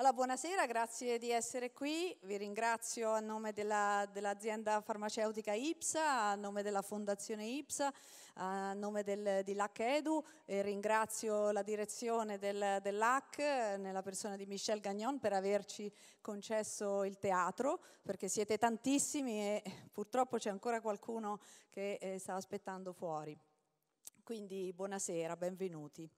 Allora, buonasera, grazie di essere qui. Vi ringrazio a nome della, dell'azienda farmaceutica IPSA, a nome della Fondazione IPSA, a nome del, di LAC Edu. E ringrazio la direzione del, dell'AC, nella persona di Michel Gagnon, per averci concesso il teatro, perché siete tantissimi e purtroppo c'è ancora qualcuno che eh, sta aspettando fuori. Quindi buonasera, benvenuti.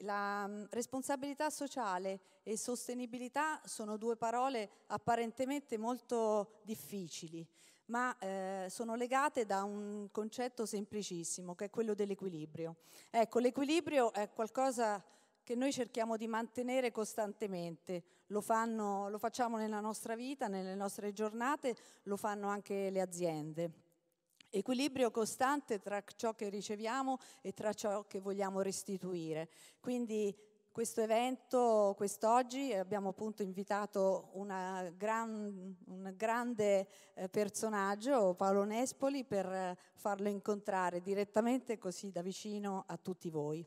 La mm, responsabilità sociale e sostenibilità sono due parole apparentemente molto difficili, ma eh, sono legate da un concetto semplicissimo che è quello dell'equilibrio. Ecco, l'equilibrio è qualcosa che noi cerchiamo di mantenere costantemente, lo, fanno, lo facciamo nella nostra vita, nelle nostre giornate, lo fanno anche le aziende. Equilibrio costante tra ciò che riceviamo e tra ciò che vogliamo restituire. Quindi questo evento quest'oggi eh, abbiamo appunto invitato gran, un grande eh, personaggio, Paolo Nespoli, per eh, farlo incontrare direttamente così da vicino a tutti voi.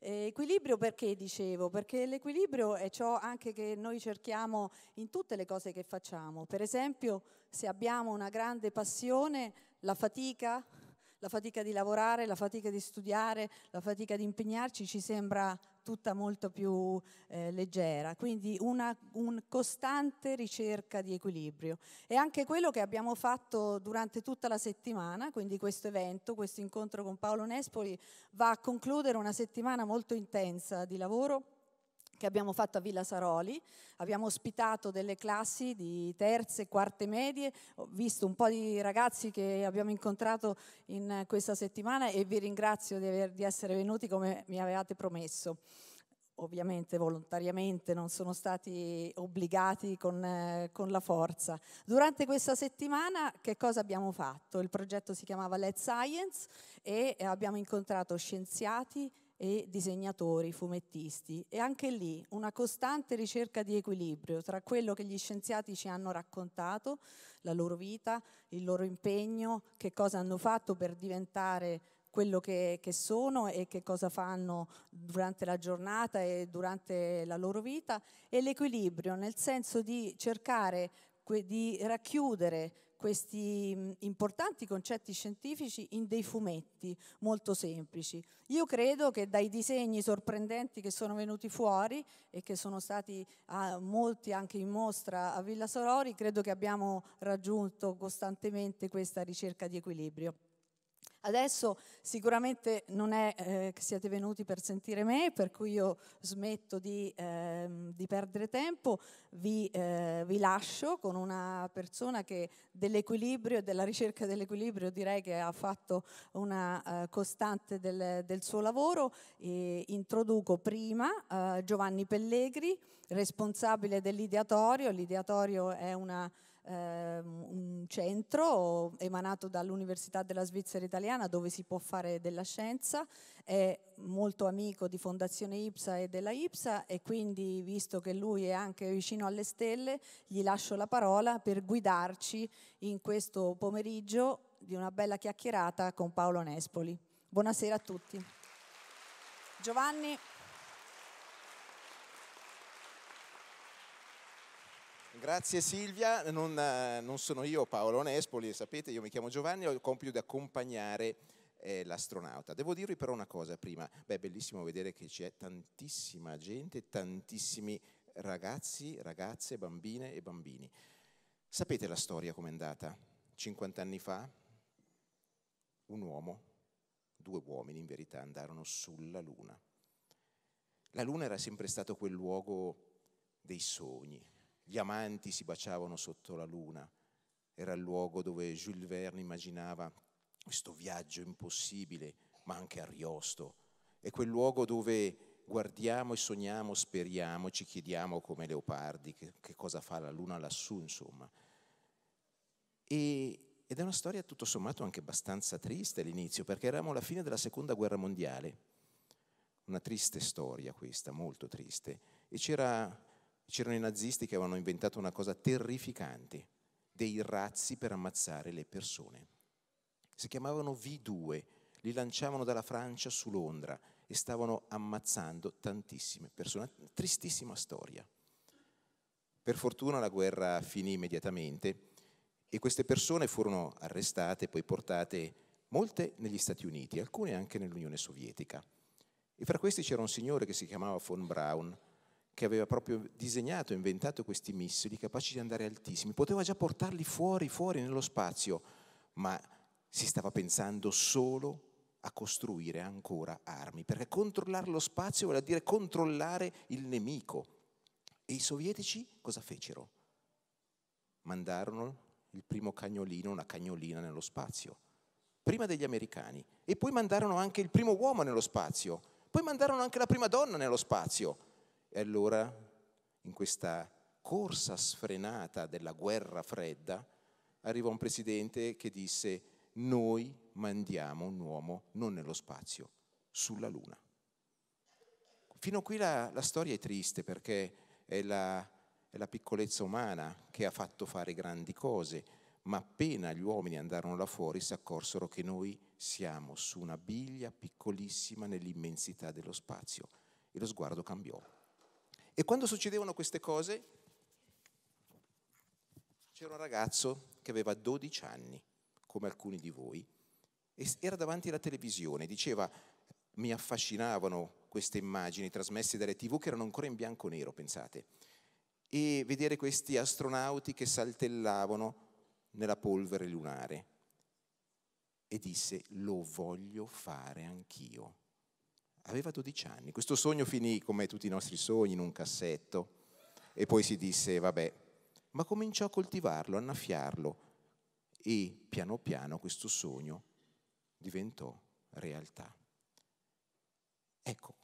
equilibrio perché dicevo? Perché l'equilibrio è ciò anche che noi cerchiamo in tutte le cose che facciamo. Per esempio, se abbiamo una grande passione, la fatica, la fatica di lavorare, la fatica di studiare, la fatica di impegnarci ci sembra tutta molto più eh, leggera, quindi una un costante ricerca di equilibrio. E anche quello che abbiamo fatto durante tutta la settimana, quindi questo evento, questo incontro con Paolo Nespoli, va a concludere una settimana molto intensa di lavoro che abbiamo fatto a Villa Saroli, abbiamo ospitato delle classi di terze e quarte medie, ho visto un po' di ragazzi che abbiamo incontrato in questa settimana e vi ringrazio di, aver, di essere venuti come mi avevate promesso. Ovviamente volontariamente non sono stati obbligati con, eh, con la forza. Durante questa settimana che cosa abbiamo fatto? Il progetto si chiamava Let Science e abbiamo incontrato scienziati, e disegnatori, fumettisti. E anche lì una costante ricerca di equilibrio tra quello che gli scienziati ci hanno raccontato, la loro vita, il loro impegno, che cosa hanno fatto per diventare quello che, che sono e che cosa fanno durante la giornata e durante la loro vita, e l'equilibrio nel senso di cercare di racchiudere questi importanti concetti scientifici in dei fumetti molto semplici. Io credo che dai disegni sorprendenti che sono venuti fuori e che sono stati ah, molti anche in mostra a Villa Sorori, credo che abbiamo raggiunto costantemente questa ricerca di equilibrio. Adesso sicuramente non è eh, che siete venuti per sentire me, per cui io smetto di, eh, di perdere tempo, vi, eh, vi, lascio con una persona che dell'equilibrio e della ricerca dell'equilibrio direi che ha fatto una eh, costante del, del, suo lavoro. E introduco prima eh, Giovanni Pellegri, responsabile dell'ideatorio. L'ideatorio è una ehm, un centro emanato dall'Università della Svizzera Italiana dove si può fare della scienza, è molto amico di Fondazione Ipsa e della Ipsa e quindi visto che lui è anche vicino alle stelle gli lascio la parola per guidarci in questo pomeriggio di una bella chiacchierata con Paolo Nespoli. Buonasera a tutti. Giovanni. Grazie Silvia, non, eh, non, sono io Paolo Nespoli, sapete, io mi chiamo Giovanni e ho il compito di accompagnare eh, l'astronauta. Devo dirvi però una cosa prima, beh è bellissimo vedere che c'è tantissima gente, tantissimi ragazzi, ragazze, bambine e bambini. Sapete la storia com'è andata? 50 anni fa un uomo, due uomini in verità, andarono sulla Luna. La Luna era sempre stato quel luogo dei sogni, gli amanti si baciavano sotto la luna. Era il luogo dove Jules Verne immaginava questo viaggio impossibile, ma anche ariosto. È quel luogo dove guardiamo e sogniamo, speriamo, ci chiediamo come leopardi che, che cosa fa la luna lassù, insomma. E, ed è una storia tutto sommato anche abbastanza triste all'inizio, perché eravamo alla fine della seconda guerra mondiale. Una triste storia questa, molto triste. E c'era c'erano i nazisti che avevano inventato una cosa terrificante, dei razzi per ammazzare le persone. Si chiamavano V2, li lanciavano dalla Francia su Londra e stavano ammazzando tantissime persone. tristissima storia. Per fortuna la guerra finì immediatamente e queste persone furono arrestate, poi portate, molte negli Stati Uniti, alcune anche nell'Unione Sovietica. E fra questi c'era un signore che si chiamava von Braun, che aveva proprio disegnato, e inventato questi missili capaci di andare altissimi, poteva già portarli fuori, fuori nello spazio, ma si stava pensando solo a costruire ancora armi, perché controllare lo spazio vuol dire controllare il nemico. E i sovietici cosa fecero? Mandarono il primo cagnolino, una cagnolina nello spazio, prima degli americani, e poi mandarono anche il primo uomo nello spazio, poi mandarono anche la prima donna nello spazio. E allora, in questa corsa sfrenata della guerra fredda, arrivò un presidente che disse noi mandiamo un uomo non nello spazio, sulla Luna. Fino a qui la, la storia è triste perché è la, è la piccolezza umana che ha fatto fare grandi cose, ma appena gli uomini andarono là fuori si accorsero che noi siamo su una biglia piccolissima nell'immensità dello spazio e lo sguardo cambiò. E quando succedevano queste cose, c'era un ragazzo che aveva 12 anni, come alcuni di voi, e era davanti alla televisione, diceva, mi affascinavano queste immagini trasmesse dalle tv che erano ancora in bianco e nero, pensate, e vedere questi astronauti che saltellavano nella polvere lunare. E disse, lo voglio fare anch'io. Aveva 12 anni. Questo sogno finì, come tutti i nostri sogni, in un cassetto e poi si disse, vabbè, ma cominciò a coltivarlo, annaffiarlo e piano piano questo sogno diventò realtà. Ecco,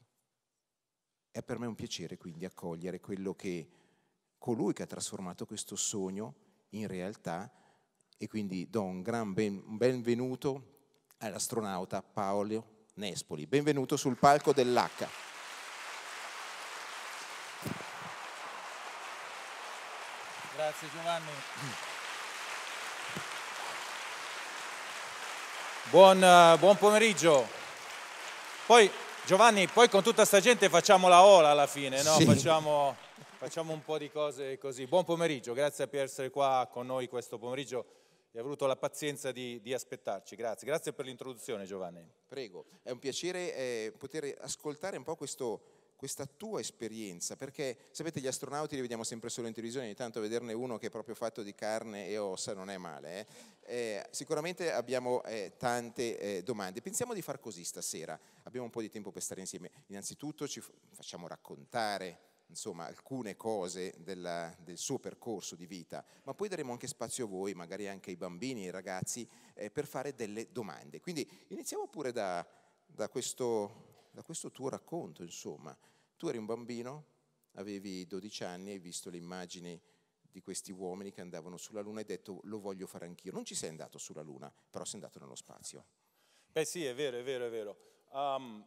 è per me un piacere quindi accogliere quello che colui che ha trasformato questo sogno in realtà e quindi do un gran benvenuto all'astronauta Paolo Nespoli. Benvenuto sul palco dell'H. Grazie Giovanni. Buon, eh, buon pomeriggio. Poi Giovanni, poi con tutta sta gente facciamo la ola alla fine, no? Sì. Facciamo, facciamo un po' di cose così. Buon pomeriggio, grazie per essere qua con noi questo pomeriggio e ha avuto la pazienza di, di, aspettarci. Grazie. Grazie per l'introduzione Giovanni. Prego, è un piacere eh, poter ascoltare un po' questo, questa tua esperienza, perché sapete gli astronauti li vediamo sempre solo in televisione, ogni tanto vederne uno che è proprio fatto di carne e ossa non è male. Eh? Eh, sicuramente abbiamo eh, tante eh, domande, pensiamo di far così stasera, abbiamo un po' di tempo per stare insieme, innanzitutto ci facciamo raccontare insomma, alcune cose della, del suo percorso di vita, ma poi daremo anche spazio a voi, magari anche ai bambini e ai ragazzi, eh, per fare delle domande. Quindi iniziamo pure da, da, questo, da questo tuo racconto, insomma. Tu eri un bambino, avevi 12 anni, hai visto le immagini di questi uomini che andavano sulla Luna e hai detto lo voglio fare anch'io. Non ci sei andato sulla Luna, però sei andato nello spazio. Beh sì, è vero, è vero, è vero. Um,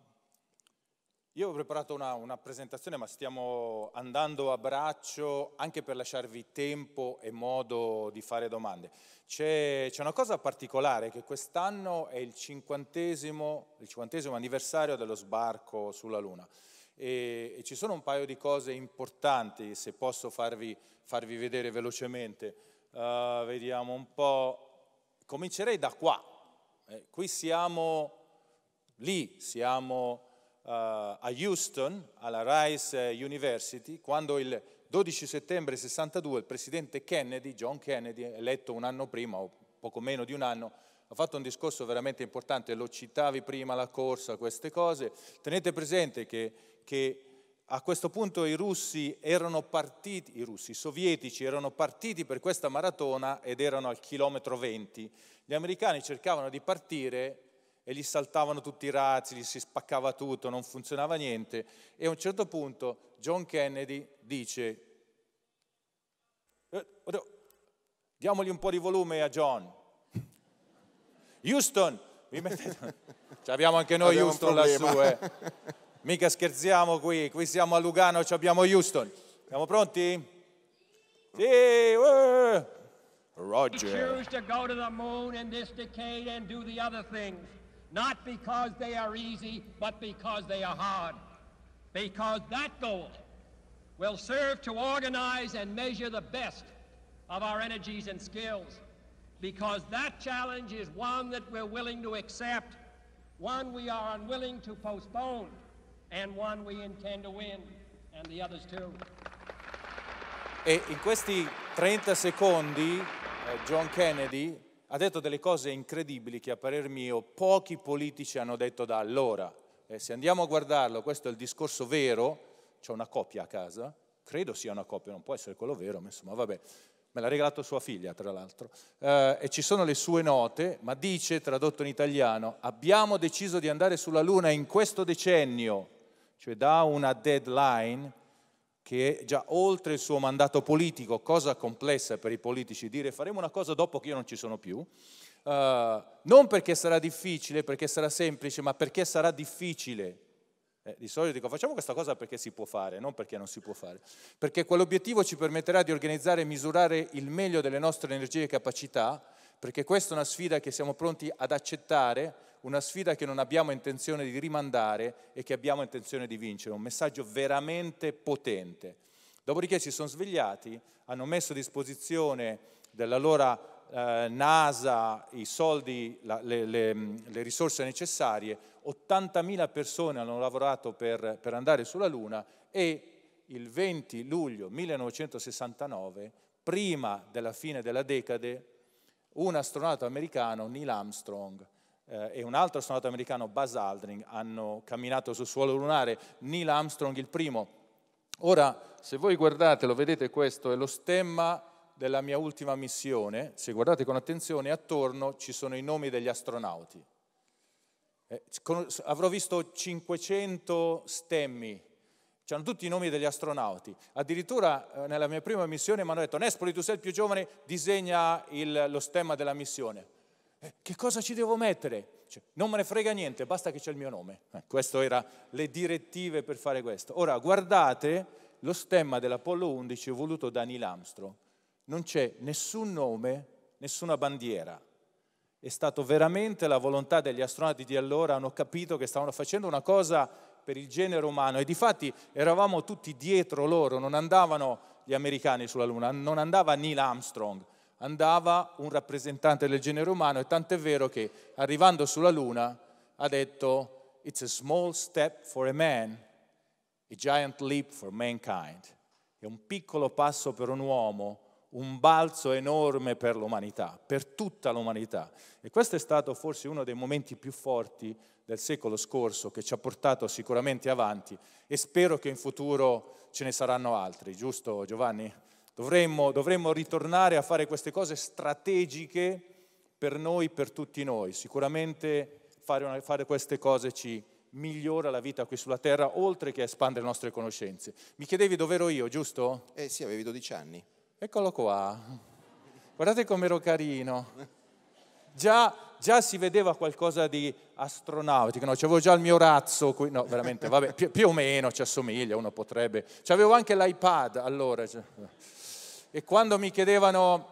io ho preparato una, una, presentazione, ma stiamo andando a braccio anche per lasciarvi tempo e modo di fare domande. C'è, c'è una cosa particolare che quest'anno è il cinquantesimo, il cinquantesimo anniversario dello sbarco sulla Luna e, e, ci sono un paio di cose importanti, se posso farvi, farvi vedere velocemente. Uh, vediamo un po'. Comincerei da qua. Eh, qui siamo lì, siamo eh, a Houston, alla Rice eh, University, quando il 12 settembre 62 il presidente Kennedy, John Kennedy, eletto un anno prima o poco meno di un anno, ha fatto un discorso veramente importante, lo citavi prima la corsa, queste cose. Tenete presente che, che a questo punto i russi erano partiti, i russi i sovietici erano partiti per questa maratona ed erano al chilometro 20. Gli americani cercavano di partire e gli saltavano tutti i razzi, gli si spaccava tutto, non funzionava niente. E a un certo punto John Kennedy dice, eh, diamogli un po' di volume a John. Houston, vi mettete... Ci abbiamo anche noi abbiamo Houston lassù, eh. mica scherziamo qui, qui siamo a Lugano, ci abbiamo Houston. Siamo pronti? Sì, eh. Roger. We choose to go to the moon in this decade and do the other things. not because they are easy, but because they are hard. Because that goal will serve to organize and measure the best of our energies and skills. Because that challenge is one that we're willing to accept, one we are unwilling to postpone, and one we intend to win, and the others too. E in questi 30 secondi eh, John Kennedy ha detto delle cose incredibili che a parer mio pochi politici hanno detto da allora. E se andiamo a guardarlo, questo è il discorso vero, c'è una copia a casa, credo sia una copia, non può essere quello vero, ma insomma vabbè, me l'ha regalato sua figlia tra l'altro, eh, e ci sono le sue note, ma dice, tradotto in italiano, abbiamo deciso di andare sulla Luna in questo decennio, cioè da una deadline che è già oltre il suo mandato politico, cosa complessa per i politici dire faremo una cosa dopo che io non ci sono più, uh, non perché sarà difficile, perché sarà semplice, ma perché sarà difficile. Eh, di solito dico facciamo questa cosa perché si può fare, non perché non si può fare, perché quell'obiettivo ci permetterà di organizzare e misurare il meglio delle nostre energie e capacità, perché questa è una sfida che siamo pronti ad accettare una sfida che non abbiamo intenzione di rimandare e che abbiamo intenzione di vincere, un messaggio veramente potente. Dopodiché si sono svegliati, hanno messo a disposizione dell'allora eh, NASA i soldi, la, le, le, le, risorse necessarie, 80.000 persone hanno lavorato per, per andare sulla Luna e il 20 luglio 1969, prima della fine della decade, un astronauta americano, Neil Armstrong, eh, e un altro astronauta americano, Buzz Aldrin, hanno camminato sul suolo lunare, Neil Armstrong il primo. Ora, se voi guardate, lo vedete questo, è lo stemma della mia ultima missione, se guardate con attenzione, attorno ci sono i nomi degli astronauti. Eh, con, avrò visto 500 stemmi, c'erano tutti i nomi degli astronauti. Addirittura eh, nella mia prima missione mi hanno detto, Nespoli, tu sei il più giovane, disegna il, lo stemma della missione eh, che cosa ci devo mettere? Cioè, non me ne frega niente, basta che c'è il mio nome. Eh, queste erano le direttive per fare questo. Ora, guardate lo stemma dell'Apollo 11 voluto da Neil Armstrong. Non c'è nessun nome, nessuna bandiera. È stata veramente la volontà degli astronauti di allora, hanno capito che stavano facendo una cosa per il genere umano e difatti eravamo tutti dietro loro, non andavano gli americani sulla Luna, non andava Neil Armstrong, andava un rappresentante del genere umano e tant'è vero che arrivando sulla Luna ha detto It's a small step for a man, a giant leap for mankind. È un piccolo passo per un uomo, un balzo enorme per l'umanità, per tutta l'umanità. E questo è stato forse uno dei momenti più forti del secolo scorso che ci ha portato sicuramente avanti e spero che in futuro ce ne saranno altri, giusto Giovanni? Dovremmo, dovremmo ritornare a fare queste cose strategiche per noi, per tutti noi. Sicuramente fare, una, fare queste cose ci migliora la vita qui sulla terra, oltre che espandere le nostre conoscenze. Mi chiedevi dove ero io, giusto? Eh sì, avevi 12 anni. Eccolo qua. Guardate com'ero carino. Già, già si vedeva qualcosa di astronautico, no? C'avevo già il mio razzo, qui. no, veramente, vabbè, più, più o meno ci assomiglia, uno potrebbe. C'avevo anche l'iPad allora. Cioè e quando mi chiedevano,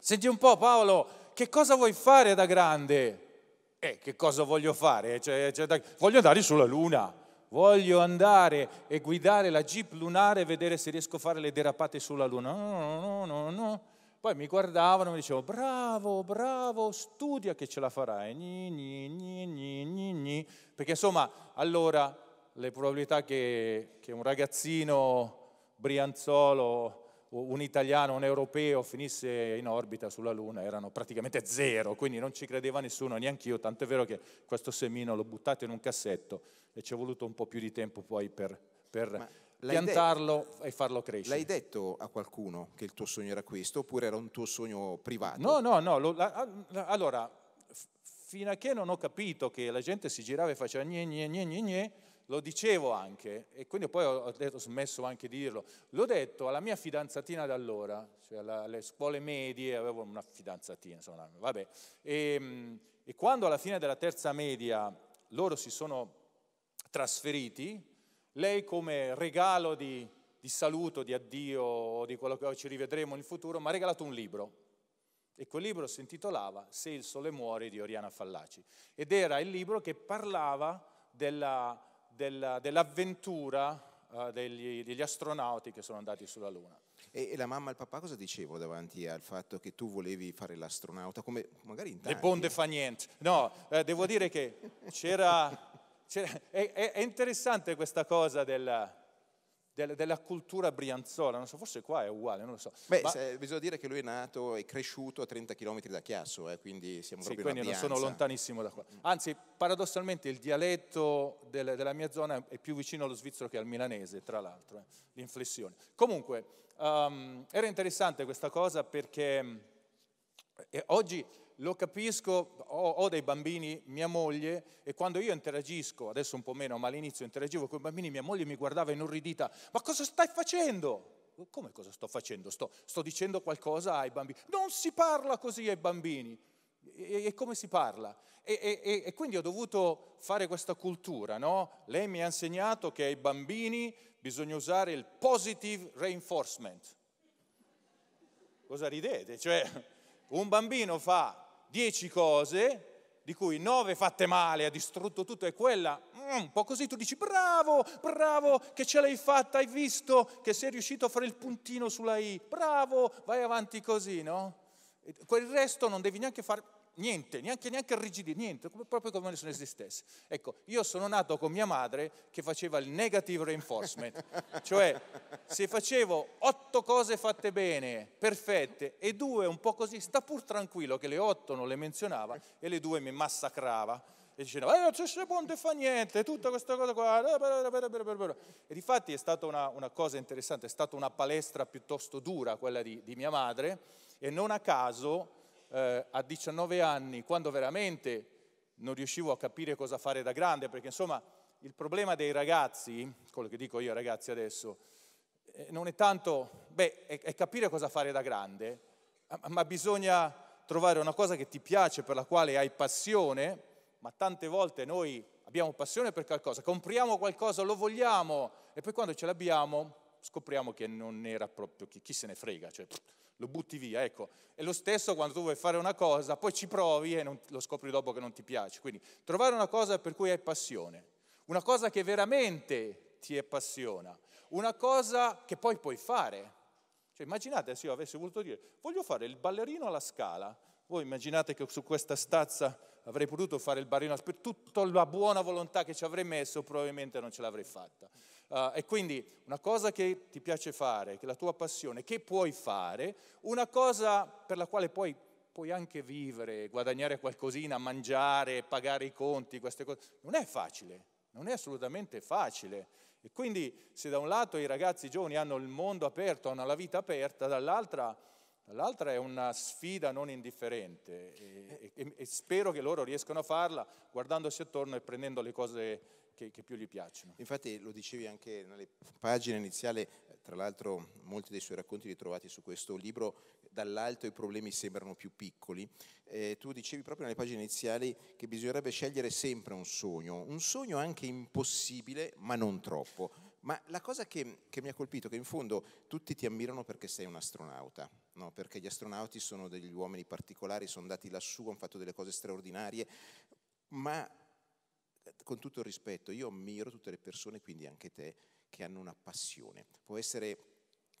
senti un po' Paolo, che cosa vuoi fare da grande? Eh, che cosa voglio fare? Cioè, cioè, da... voglio andare sulla Luna, voglio andare e guidare la Jeep lunare e vedere se riesco a fare le derapate sulla Luna. No, no, no, no. Poi mi guardavano e mi dicevano, bravo, bravo, studia che ce la farai. Gni, gni, gni, Perché insomma, allora le probabilità che, che un ragazzino brianzolo un italiano, un europeo finisse in orbita sulla Luna erano praticamente zero, quindi non ci credeva nessuno, neanche io, tant'è vero che questo semino l'ho buttato in un cassetto e ci è voluto un po' più di tempo poi per, per piantarlo detto, e farlo crescere. L'hai detto a qualcuno che il tuo sogno era questo oppure era un tuo sogno privato? No, no, no, lo, la, la, allora, f- fino a che non ho capito che la gente si girava e faceva gne gne gne gne gne, lo dicevo anche, e quindi poi ho, detto, ho smesso anche di dirlo, l'ho detto alla mia fidanzatina da allora, cioè alla, alle scuole medie, avevo una fidanzatina, insomma, vabbè, e, ehm, e quando alla fine della terza media loro si sono trasferiti, lei come regalo di, di saluto, di addio di quello che ci rivedremo in futuro, mi ha regalato un libro. E quel libro si intitolava Se il sole muore di Oriana Fallaci. Ed era il libro che parlava della della, dell'avventura eh, degli, degli, astronauti che sono andati sulla Luna. E, e, la mamma e il papà cosa dicevano davanti al fatto che tu volevi fare l'astronauta? Come magari in tanti. Le bonde fa niente. No, eh, devo dire che c'era... c'era è, è, interessante questa cosa del, della cultura brianzola, non so, forse qua è uguale, non lo so. Beh, Ma... se, bisogna dire che lui è nato e cresciuto a 30 km da Chiasso, eh, quindi siamo sì, proprio quindi non sono lontanissimo da qua. Anzi, paradossalmente il dialetto del, della mia zona è più vicino allo svizzero che al milanese, tra l'altro, eh, l'inflessione. Comunque, um, era interessante questa cosa perché eh, oggi lo capisco, ho, ho, dei bambini, mia moglie, e quando io interagisco, adesso un po' meno, ma all'inizio interagivo con i bambini, mia moglie mi guardava inorridita, ma cosa stai facendo? Come cosa sto facendo? Sto, sto dicendo qualcosa ai bambini. Non si parla così ai bambini. E, e come si parla? E, e, e, quindi ho dovuto fare questa cultura, no? Lei mi ha insegnato che ai bambini bisogna usare il positive reinforcement. Cosa ridete? Cioè, un bambino fa dieci cose, di cui nove fatte male, ha distrutto tutto, e quella mm, un po' così, tu dici bravo, bravo, che ce l'hai fatta, hai visto che sei riuscito a fare il puntino sulla I, bravo, vai avanti così, no? Quel resto non devi neanche fare niente, neanche, neanche irrigidire, niente, proprio come se non esistesse. Ecco, io sono nato con mia madre che faceva il negative reinforcement, cioè se facevo otto cose fatte bene, perfette, e due un po' così, sta pur tranquillo che le otto non le menzionava e le due mi massacrava. E diceva, eh, non c'è secondo e fa niente, tutta questa cosa qua. E difatti è stata una, una, cosa interessante, è stata una palestra piuttosto dura quella di, di mia madre, e non a caso eh, a 19 anni, quando veramente non riuscivo a capire cosa fare da grande, perché insomma il problema dei ragazzi, quello che dico io ai ragazzi adesso, eh, non è tanto, beh, è, è capire cosa fare da grande, ma bisogna trovare una cosa che ti piace, per la quale hai passione, ma tante volte noi abbiamo passione per qualcosa, compriamo qualcosa, lo vogliamo e poi quando ce l'abbiamo scopriamo che non era proprio chi, chi se ne frega, cioè, lo butti via, ecco. È lo stesso quando tu vuoi fare una cosa, poi ci provi e non, lo scopri dopo che non ti piace. Quindi trovare una cosa per cui hai passione, una cosa che veramente ti appassiona, una cosa che poi puoi fare. Cioè, immaginate se io avessi voluto dire, voglio fare il ballerino alla scala, voi immaginate che su questa stazza avrei potuto fare il barino, per tutta la buona volontà che ci avrei messo probabilmente non ce l'avrei fatta. Uh, e quindi una cosa che ti piace fare, che è la tua passione, che puoi fare, una cosa per la quale puoi, puoi anche vivere, guadagnare qualcosina, mangiare, pagare i conti, queste cose, non è facile, non è assolutamente facile. E quindi se da un lato i ragazzi giovani hanno il mondo aperto, hanno la vita aperta, dall'altra L'altra è una sfida non indifferente e, e, e, spero che loro riescano a farla guardandosi attorno e prendendo le cose che, che, più gli piacciono. Infatti lo dicevi anche nelle pagine iniziali, tra l'altro molti dei suoi racconti li ritrovati su questo libro, dall'alto i problemi sembrano più piccoli, eh, tu dicevi proprio nelle pagine iniziali che bisognerebbe scegliere sempre un sogno, un sogno anche impossibile ma non troppo. Ma la cosa che, che mi ha colpito è che in fondo tutti ti ammirano perché sei un astronauta no? perché gli astronauti sono degli uomini particolari, sono andati lassù, hanno fatto delle cose straordinarie, ma con tutto il rispetto, io ammiro tutte le persone, quindi anche te, che hanno una passione. Può essere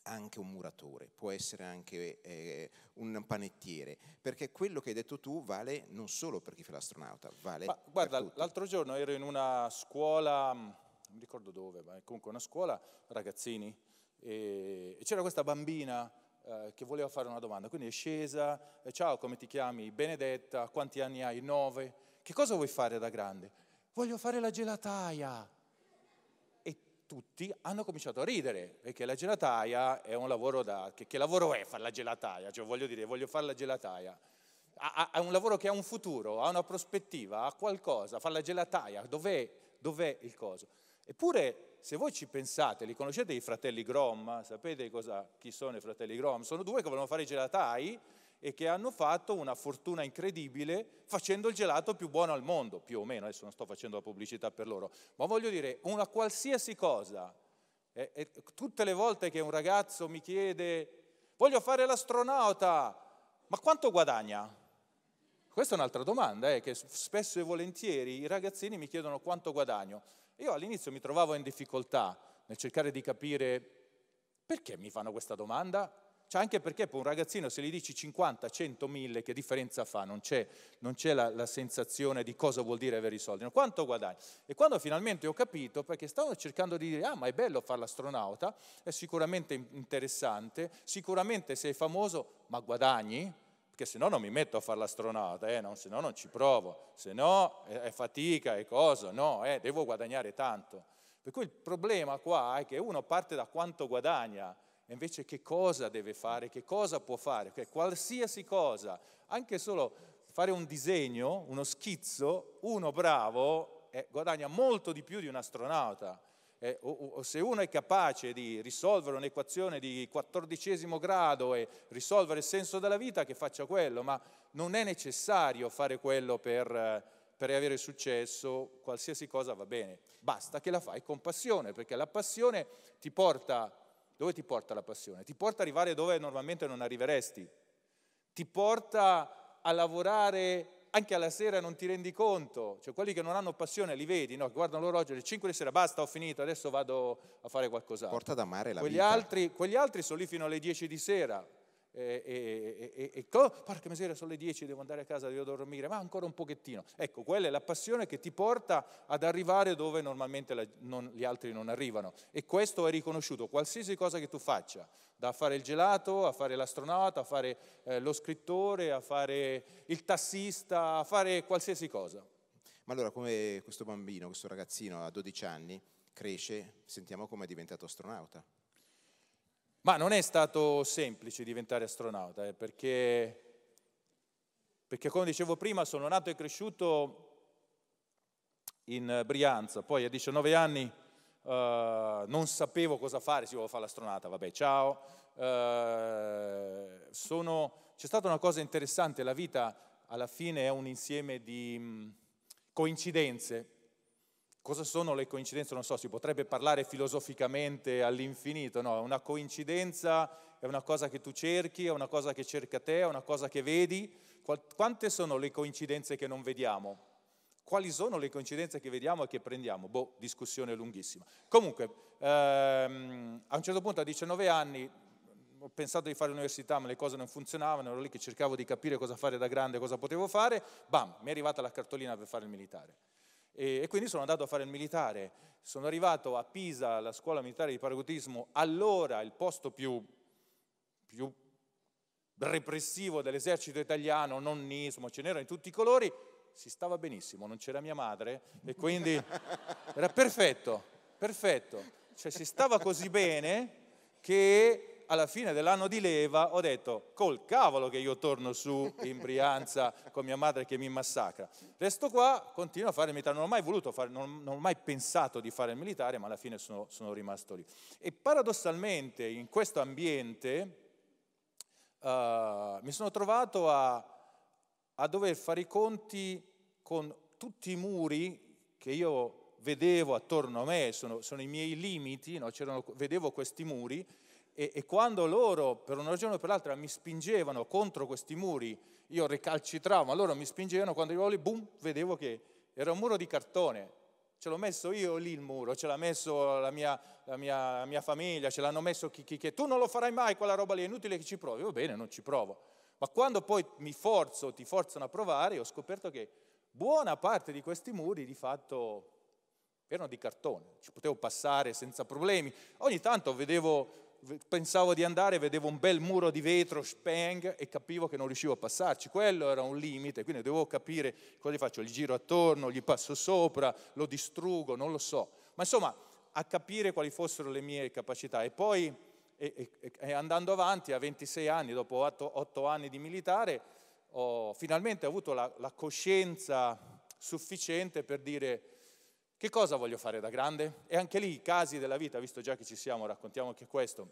anche un muratore, può essere anche eh, un panettiere, perché quello che hai detto tu vale non solo per chi fa l'astronauta, vale Ma, guarda, l'altro giorno ero in una scuola, non ricordo dove, ma comunque una scuola, ragazzini, e c'era questa bambina eh, che voleva fare una domanda, quindi è scesa, eh, ciao come ti chiami? Benedetta, quanti anni hai? Nove. Che cosa vuoi fare da grande? Voglio fare la gelataia. E tutti hanno cominciato a ridere, perché la gelataia è un lavoro da... Che, che lavoro è fare la gelataia? Cioè voglio dire, voglio fare la gelataia. È un lavoro che ha un futuro, ha una prospettiva, ha qualcosa, fa la gelataia, dov'è, dov'è il coso? Eppure se voi ci pensate, li conoscete i fratelli Grom? Sapete cosa, chi sono i fratelli Grom? Sono due che volevano fare i gelatai e che hanno fatto una fortuna incredibile facendo il gelato più buono al mondo, più o meno, adesso non sto facendo la pubblicità per loro, ma voglio dire, una qualsiasi cosa, e, e, tutte le volte che un ragazzo mi chiede voglio fare l'astronauta, ma quanto guadagna? Questa è un'altra domanda, eh, che spesso e volentieri i ragazzini mi chiedono quanto guadagno. Io all'inizio mi trovavo in difficoltà nel cercare di capire perché mi fanno questa domanda, cioè anche perché per un ragazzino se gli dici 50, 100, 1000, che differenza fa? Non c'è, non c'è la, la, sensazione di cosa vuol dire avere i soldi, no? quanto guadagni? E quando finalmente ho capito, perché stavo cercando di dire, ah ma è bello fare l'astronauta, è sicuramente interessante, sicuramente sei famoso, ma guadagni? perché se no non mi metto a fare l'astronauta, eh, se no non ci provo, se no è, è fatica, è cosa, no, eh, devo guadagnare tanto. Per cui il problema qua è che uno parte da quanto guadagna e invece che cosa deve fare, che cosa può fare, che qualsiasi cosa, anche solo fare un disegno, uno schizzo, uno bravo eh, guadagna molto di più di un astronauta, eh, o, o, se uno è capace di risolvere un'equazione di quattordicesimo grado e risolvere il senso della vita, che faccia quello, ma non è necessario fare quello per, eh, per avere successo, qualsiasi cosa va bene, basta che la fai con passione, perché la passione ti porta, dove ti porta la passione? Ti porta ad arrivare dove normalmente non arriveresti, ti porta a lavorare anche alla sera non ti rendi conto, cioè quelli che non hanno passione li vedi, no? guardano l'orologio alle 5 di sera, basta, ho finito, adesso vado a fare qualcos'altro. Porta da mare la quegli vita. Altri, quegli altri sono lì fino alle 10 di sera, e, e, e, e oh, porca miseria, sono le 10, devo andare a casa, devo dormire, ma ancora un pochettino. Ecco, quella è la passione che ti porta ad arrivare dove normalmente la, non, gli altri non arrivano. E questo è riconosciuto, qualsiasi cosa che tu faccia, da fare il gelato, a fare l'astronauta, a fare eh, lo scrittore, a fare il tassista, a fare qualsiasi cosa. Ma allora come questo bambino, questo ragazzino a 12 anni cresce, sentiamo come è diventato astronauta. Ma non è stato semplice diventare astronauta, eh, perché, perché come dicevo prima sono nato e cresciuto in Brianza, poi a 19 anni Uh, non sapevo cosa fare, si volevo fare l'astronauta, vabbè, ciao. Uh, sono, c'è stata una cosa interessante, la vita alla fine è un insieme di mh, mm, coincidenze Cosa sono le coincidenze? Non so, si potrebbe parlare filosoficamente all'infinito, no? Una coincidenza è una cosa che tu cerchi, è una cosa che cerca te, è una cosa che vedi. Quante sono le coincidenze che non vediamo? Quali sono le coincidenze che vediamo e che prendiamo? Boh, discussione lunghissima. Comunque, ehm, a un certo punto, a 19 anni, ho pensato di fare l'università, ma le cose non funzionavano, ero lì che cercavo di capire cosa fare da grande, cosa potevo fare, bam, mi è arrivata la cartolina per fare il militare. E, e, quindi sono andato a fare il militare. Sono arrivato a Pisa, alla scuola militare di paragotismo, allora il posto più, più repressivo dell'esercito italiano, nonnismo, ce n'era in tutti i colori, si stava benissimo, non c'era mia madre e quindi era perfetto, perfetto. Cioè si stava così bene che alla fine dell'anno di leva ho detto, col cavolo che io torno su in Brianza con mia madre che mi massacra. Resto qua, continuo a fare il militare, non ho mai voluto fare, non, non ho mai pensato di fare il militare, ma alla fine sono, sono rimasto lì. E paradossalmente in questo ambiente uh, mi sono trovato a, a dover fare i conti con tutti i muri che io vedevo attorno a me, sono, sono i miei limiti, no? vedevo questi muri e, e quando loro, per una ragione o per l'altra, mi spingevano contro questi muri, io recalcitravo, ma loro mi spingevano, quando arrivavo lì, boom, vedevo che era un muro di cartone. Ce l'ho messo io lì il muro, ce l'ha messo la mia, la mia, la mia famiglia, ce l'hanno messo chi, chi chi. tu non lo farai mai quella roba lì, è inutile che ci provi. Va bene, non ci provo. Ma quando poi mi forzo, ti forzano a provare, ho scoperto che buona parte di questi muri di fatto erano di cartone, ci potevo passare senza problemi. Ogni tanto vedevo pensavo di andare, vedevo un bel muro di vetro, speng, e capivo che non riuscivo a passarci. Quello era un limite, quindi dovevo capire cosa faccio, gli giro attorno, gli passo sopra, lo distruggo, non lo so. Ma insomma, a capire quali fossero le mie capacità. E poi, e, e, e andando avanti, a 26 anni, dopo 8, 8 anni di militare, ho finalmente avuto la, la coscienza sufficiente per dire che cosa voglio fare da grande? E anche lì i casi della vita, visto già che ci siamo, raccontiamo anche questo.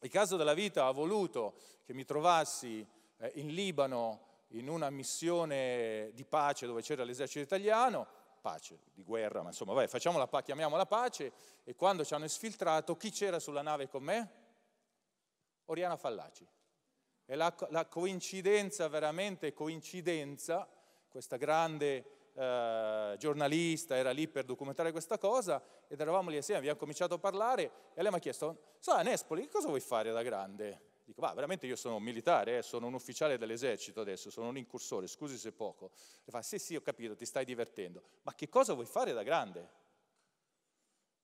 Il caso della vita ha voluto che mi trovassi eh, in Libano in una missione di pace dove c'era l'esercito italiano, pace, di guerra, ma insomma, vai, facciamola, chiamiamola pace, e quando ci hanno esfiltrato, chi c'era sulla nave con me? Oriana Fallaci. E la, la coincidenza, veramente coincidenza, questa grande eh, giornalista, era lì per documentare questa cosa ed eravamo lì insieme, abbiamo cominciato a parlare e lei mi ha chiesto, so Nespoli, che cosa vuoi fare da grande? Dico, ma veramente io sono un militare, eh, sono un ufficiale dell'esercito adesso, sono un incursore, scusi se poco. E fa, sì sì ho capito, ti stai divertendo, ma che cosa vuoi fare da grande?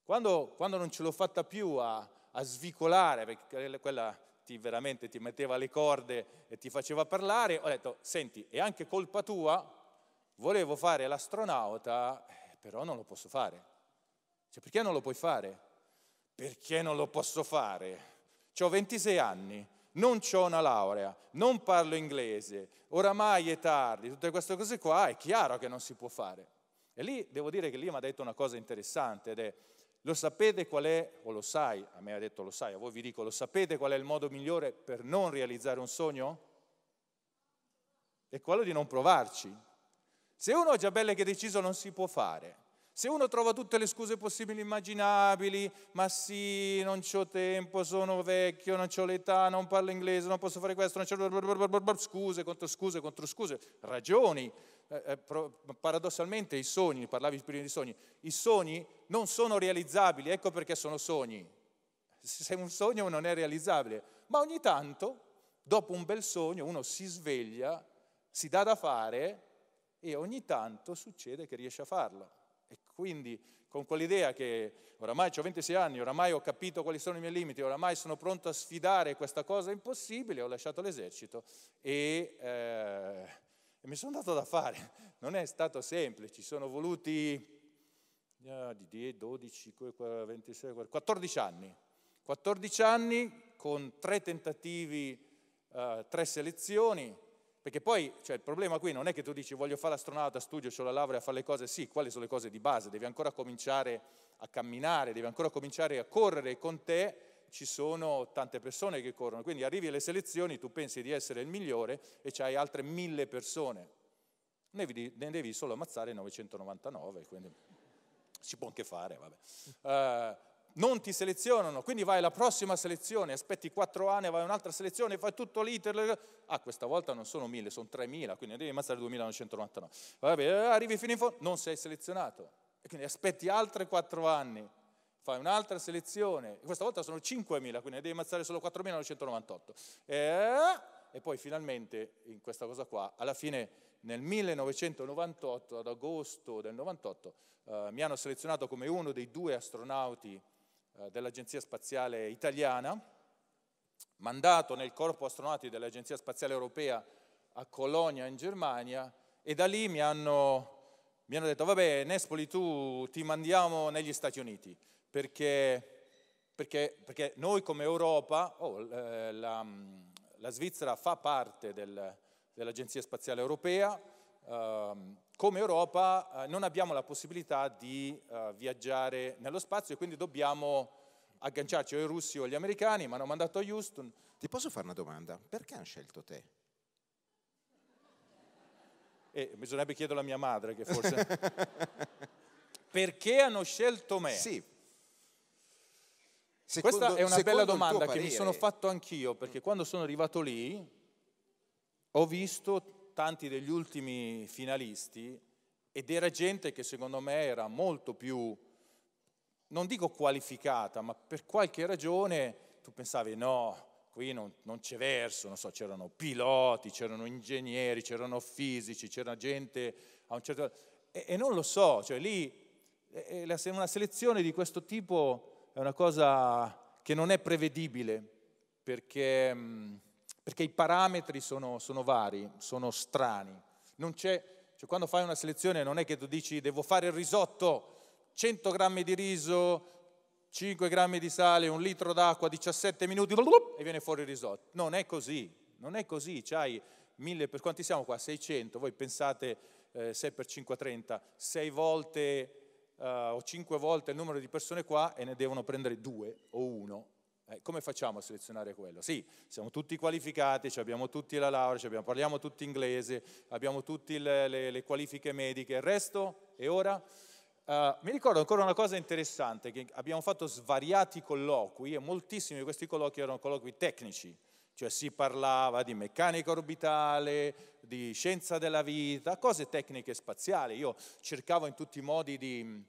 Quando, quando non ce l'ho fatta più a, a svicolare, perché quella ti, veramente ti metteva le corde e ti faceva parlare, ho detto, senti, è anche colpa tua volevo fare l'astronauta, però non lo posso fare. Cioè, perché non lo puoi fare? Perché non lo posso fare? Ho 26 anni, non ho una laurea, non parlo inglese, oramai è tardi, tutte queste cose qua, è chiaro che non si può fare. E lì devo dire che lì mi ha detto una cosa interessante ed è, lo sapete qual è, o lo sai, a me ha detto lo sai, a voi vi dico, lo sapete qual è il modo migliore per non realizzare un sogno? È quello di non provarci, se uno ha già belle che deciso non si può fare, se uno trova tutte le scuse possibili e immaginabili, ma sì, non ho tempo, sono vecchio, non ho l'età, non parlo inglese, non posso fare questo, non ho scuse contro scuse contro scuse, ragioni. Eh, eh paradossalmente i sogni, parlavi prima di sogni, i sogni non sono realizzabili, ecco perché sono sogni. Se un sogno non è realizzabile, ma ogni tanto, dopo un bel sogno, uno si sveglia, si dà da fare e ogni tanto succede che riesce a farlo. E quindi con quell'idea che oramai ho 26 anni, oramai ho capito quali sono i miei limiti, oramai sono pronto a sfidare questa cosa impossibile, ho lasciato l'esercito e, eh, e mi sono dato da fare. Non è stato semplice, ci sono voluti eh, 12, 26, 14 anni. 14 anni con tre tentativi, eh, tre selezioni, perché poi cioè, il problema qui non è che tu dici voglio fare l'astronauta, studio, ho la laurea, fare le cose, sì, quali sono le cose di base, devi ancora cominciare a camminare, devi ancora cominciare a correre con te ci sono tante persone che corrono, quindi arrivi alle selezioni, tu pensi di essere il migliore e c'hai altre mille persone, ne devi, ne devi solo ammazzare 999, quindi si può anche fare, vabbè. Uh, non ti selezionano, quindi vai alla prossima selezione, aspetti quattro anni, vai a un'altra selezione, fai tutto l'iter. Ah, questa volta non sono mille, sono 3.000, quindi devi ammazzare 2.999. Vabbè, eh, arrivi fino in fondo, non sei selezionato. E quindi aspetti altri quattro anni, fai un'altra selezione, questa volta sono 5.000, quindi devi ammazzare solo 4.998. E... Eh, e poi finalmente, in questa cosa qua, alla fine nel 1998, ad agosto del 98, eh, mi hanno selezionato come uno dei due astronauti eh, dell'Agenzia Spaziale Italiana, mandato nel corpo astronauti dell'Agenzia Spaziale Europea a Colonia in Germania e da lì mi hanno, mi hanno detto vabbè Nespoli tu ti mandiamo negli Stati Uniti perché, perché, perché noi come Europa, oh, eh, la, la, Svizzera fa parte del, dell'Agenzia Spaziale Europea, ehm, come Europa eh, non abbiamo la possibilità di eh, viaggiare nello spazio e quindi dobbiamo agganciarci o ai russi o agli americani, mi hanno mandato a Houston. Ti posso fare una domanda? Perché hanno scelto te? Eh, bisognerebbe chiedere alla mia madre che forse... Perché hanno scelto me? Sì. Secondo, Questa è una bella domanda che mi sono fatto anch'io, perché mm. quando sono arrivato lì ho visto tanti degli ultimi finalisti ed era gente che secondo me era molto più, non dico qualificata, ma per qualche ragione tu pensavi no, qui non, non c'è verso, non so, c'erano piloti, c'erano ingegneri, c'erano fisici, c'era gente a un certo... E, e non lo so, cioè lì una selezione di questo tipo è una cosa che non è prevedibile perché perché i parametri sono, sono vari, sono strani. Cioè, quando fai una selezione non è che tu dici devo fare il risotto, 100 grammi di riso, 5 grammi di sale, un litro d'acqua, 17 minuti e viene fuori il risotto. Non è così, non è così, c'hai mille, per quanti siamo qua? 600, voi pensate eh, 6 per 5 30, 6 volte eh, o 5 volte il numero di persone qua e ne devono prendere 2 o 1 eh, come facciamo a selezionare quello? Sì, siamo tutti qualificati, abbiamo tutti la laurea, abbiamo, parliamo tutti inglese, abbiamo tutte le, le, le, qualifiche mediche, il resto e ora? Uh, mi ricordo ancora una cosa interessante, che abbiamo fatto svariati colloqui e moltissimi di questi colloqui erano colloqui tecnici, cioè si parlava di meccanica orbitale, di scienza della vita, cose tecniche spaziali, io cercavo in tutti i modi di,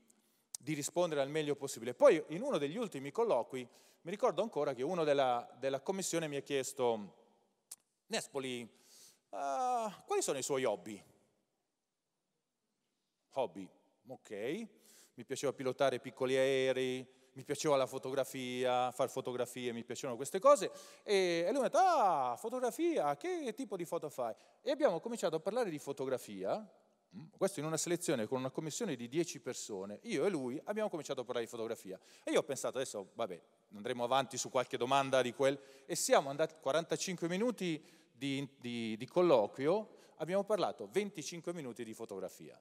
di rispondere al meglio possibile. Poi in uno degli ultimi colloqui mi ricordo ancora che uno della, della commissione mi ha chiesto, Nespoli, uh, quali sono i suoi hobby? Hobby, ok, mi piaceva pilotare piccoli aerei, mi piaceva la fotografia, far fotografie, mi piacevano queste cose. E, lui mi ha detto, ah, fotografia, che tipo di foto fai? E abbiamo cominciato a parlare di fotografia, mm, questo in una selezione con una commissione di 10 persone, io e lui abbiamo cominciato a parlare di fotografia. E io ho pensato, adesso, vabbè, andremo avanti su qualche domanda di quel, e siamo andati 45 minuti di, di, di colloquio, abbiamo parlato 25 minuti di fotografia.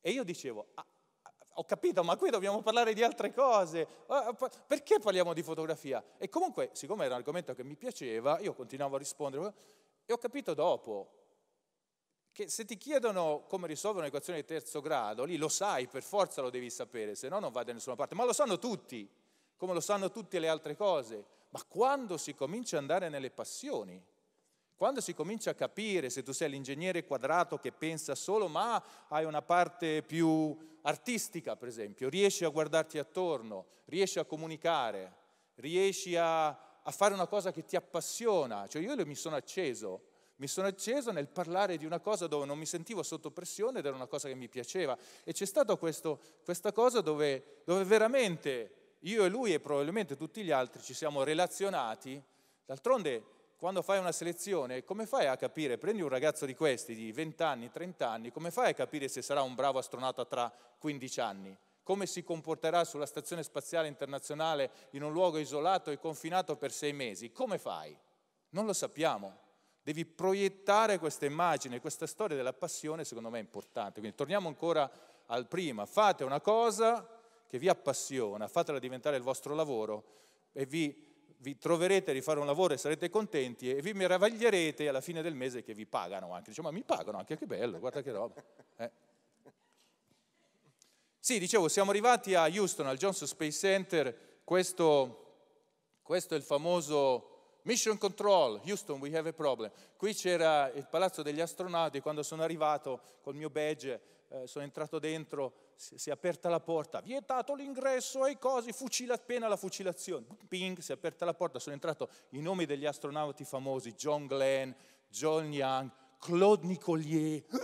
E io dicevo, ah, ah, ho capito, ma qui dobbiamo parlare di altre cose. Ah, ah, perché parliamo di fotografia? E comunque, siccome era un argomento che mi piaceva, io continuavo a rispondere e ho capito dopo che se ti chiedono come risolvere un'equazione di terzo grado, lì lo sai, per forza lo devi sapere, se no non va da nessuna parte, ma lo sanno tutti come lo sanno tutte le altre cose, ma quando si comincia ad andare nelle passioni, quando si comincia a capire se tu sei l'ingegnere quadrato che pensa solo, ma hai una parte più artistica, per esempio, riesci a guardarti attorno, riesci a comunicare, riesci a, a fare una cosa che ti appassiona. Cioè io mi sono acceso, mi sono acceso nel parlare di una cosa dove non mi sentivo sotto pressione ed era una cosa che mi piaceva. E c'è stata questa cosa dove, dove veramente io e lui e probabilmente tutti gli altri ci siamo relazionati, d'altronde quando fai una selezione, come fai a capire? Prendi un ragazzo di questi, di 20 anni, 30 anni, come fai a capire se sarà un bravo astronauta tra 15 anni? Come si comporterà sulla Stazione Spaziale Internazionale in un luogo isolato e confinato per sei mesi? Come fai? Non lo sappiamo. Devi proiettare questa immagine, questa storia della passione, secondo me è importante. Quindi torniamo ancora al prima. Fate una cosa che vi appassiona, fatela diventare il vostro lavoro e vi, vi troverete a rifare un lavoro e sarete contenti e vi meraviglierete alla fine del mese che vi pagano anche. Diciamo, ma mi pagano anche, che bello, guarda che roba. Eh. Sì, dicevo, siamo arrivati a Houston, al Johnson Space Center, questo, questo è il famoso... Mission Control, Houston, we have a problem. Qui c'era il palazzo degli astronauti, quando sono arrivato col mio badge eh, sono entrato dentro, si è aperta la porta, vietato l'ingresso ai cosi, fucila appena la fucilazione. Ping, si è aperta la porta, sono entrato i nomi degli astronauti famosi, John Glenn, John Young, Claude Nicolier,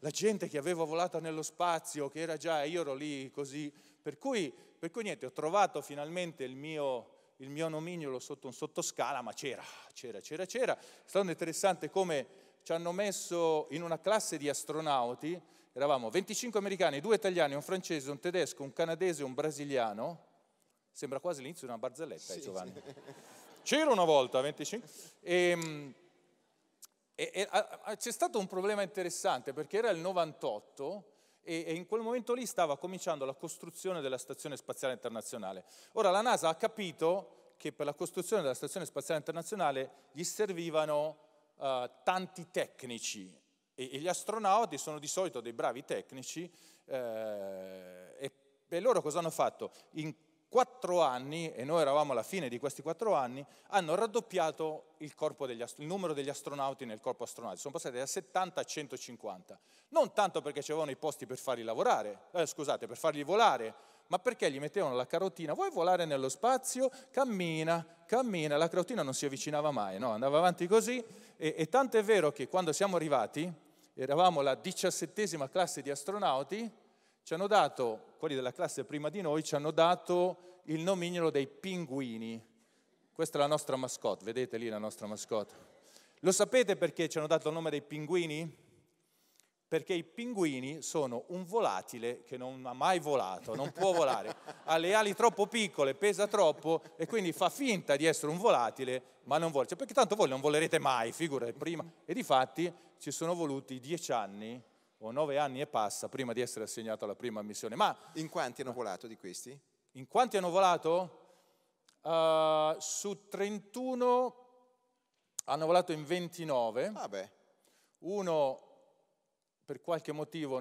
la gente che aveva volato nello spazio, che era già, io ero lì così. Per cui, per cui niente, ho trovato finalmente il mio, il mio nomignolo sotto un sottoscala, ma c'era, c'era, c'era, c'era. È stato interessante come ci hanno messo in una classe di astronauti, eravamo 25 americani, due italiani, un francese, un tedesco, un canadese, e un brasiliano. Sembra quasi l'inizio di una barzelletta, eh, sì, eh, Giovanni. Sì. C'era una volta, 25. Ehm, e, e, e, a, c'è stato un problema interessante perché era il 98 e, in quel momento lì stava cominciando la costruzione della Stazione Spaziale Internazionale. Ora la NASA ha capito che per la costruzione della Stazione Spaziale Internazionale gli servivano uh, tanti tecnici e, e gli astronauti sono di solito dei bravi tecnici eh, e, e loro cosa hanno fatto? In quattro anni, e noi eravamo alla fine di questi quattro anni, hanno raddoppiato il, degli, il, numero degli astronauti nel corpo astronauti. Sono passati da 70 a 150. Non tanto perché c'erano i posti per farli lavorare, eh, scusate, per farli volare, ma perché gli mettevano la carotina. Vuoi volare nello spazio? Cammina, cammina. La carotina non si avvicinava mai, no? andava avanti così. E, e tanto è vero che quando siamo arrivati, eravamo la diciassettesima classe di astronauti, ci hanno dato, quelli della classe prima di noi, ci hanno dato il nomignolo dei pinguini. Questa è la nostra mascotte, vedete lì la nostra mascotte. Lo sapete perché ci hanno dato il nome dei pinguini? Perché i pinguini sono un volatile che non ha mai volato, non può volare, ha le ali troppo piccole, pesa troppo e quindi fa finta di essere un volatile, ma non vola. Cioè, perché tanto voi non volerete mai, figurate prima. E difatti ci sono voluti dieci anni o nove anni e passa prima di essere assegnato alla prima missione. Ma in quanti hanno volato di questi? In quanti hanno volato? Uh, su 31 hanno volato in 29. Ah Uno per qualche motivo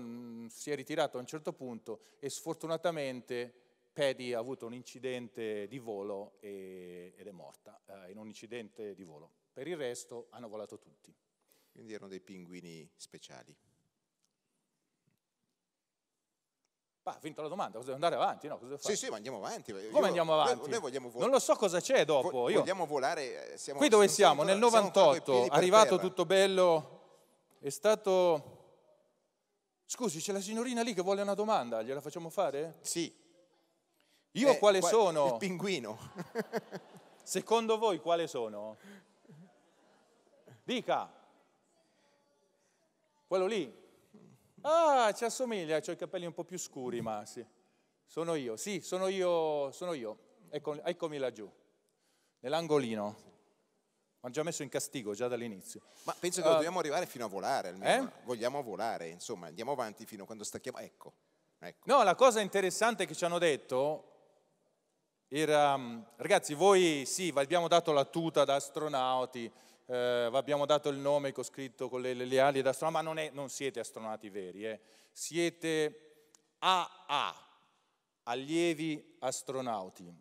si è ritirato a un certo punto e sfortunatamente Paddy ha avuto un incidente di volo e, ed è morta eh, in un incidente di volo. Per il resto hanno volato tutti quindi erano dei pinguini speciali. ha finito la domanda, cosa devo andare avanti? No, sì, sì, ma andiamo avanti. Come Io, andiamo avanti? Noi, noi vol- non lo so cosa c'è dopo. Vo- Io... Vogliamo volare. Eh, siamo, Qui dove siamo? Nel 98, arrivato tutto bello, è stato... Scusi, c'è la signorina lì che vuole una domanda, gliela facciamo fare? Sì. Io eh, quale qual- sono? Il pinguino. Secondo voi quale sono? Dica. Quello lì. Ah, ci assomiglia, ho i capelli un po' più scuri, ma sì. Sono io, sì, sono io, sono io. Eccomi, eccomi laggiù, nell'angolino. Mi hanno già messo in castigo già dall'inizio. Ma penso che uh, dobbiamo arrivare fino a volare almeno. Eh? Vogliamo volare, insomma, andiamo avanti fino a quando stacchiamo. Ecco, ecco. No, la cosa interessante che ci hanno detto era, mm, ragazzi, voi sì, vi abbiamo dato la tuta da astronauti, eh, abbiamo dato il nome scritto con le, le ali d'astronauta, ma non, è, non, siete astronauti veri, eh. siete AA, allievi astronauti.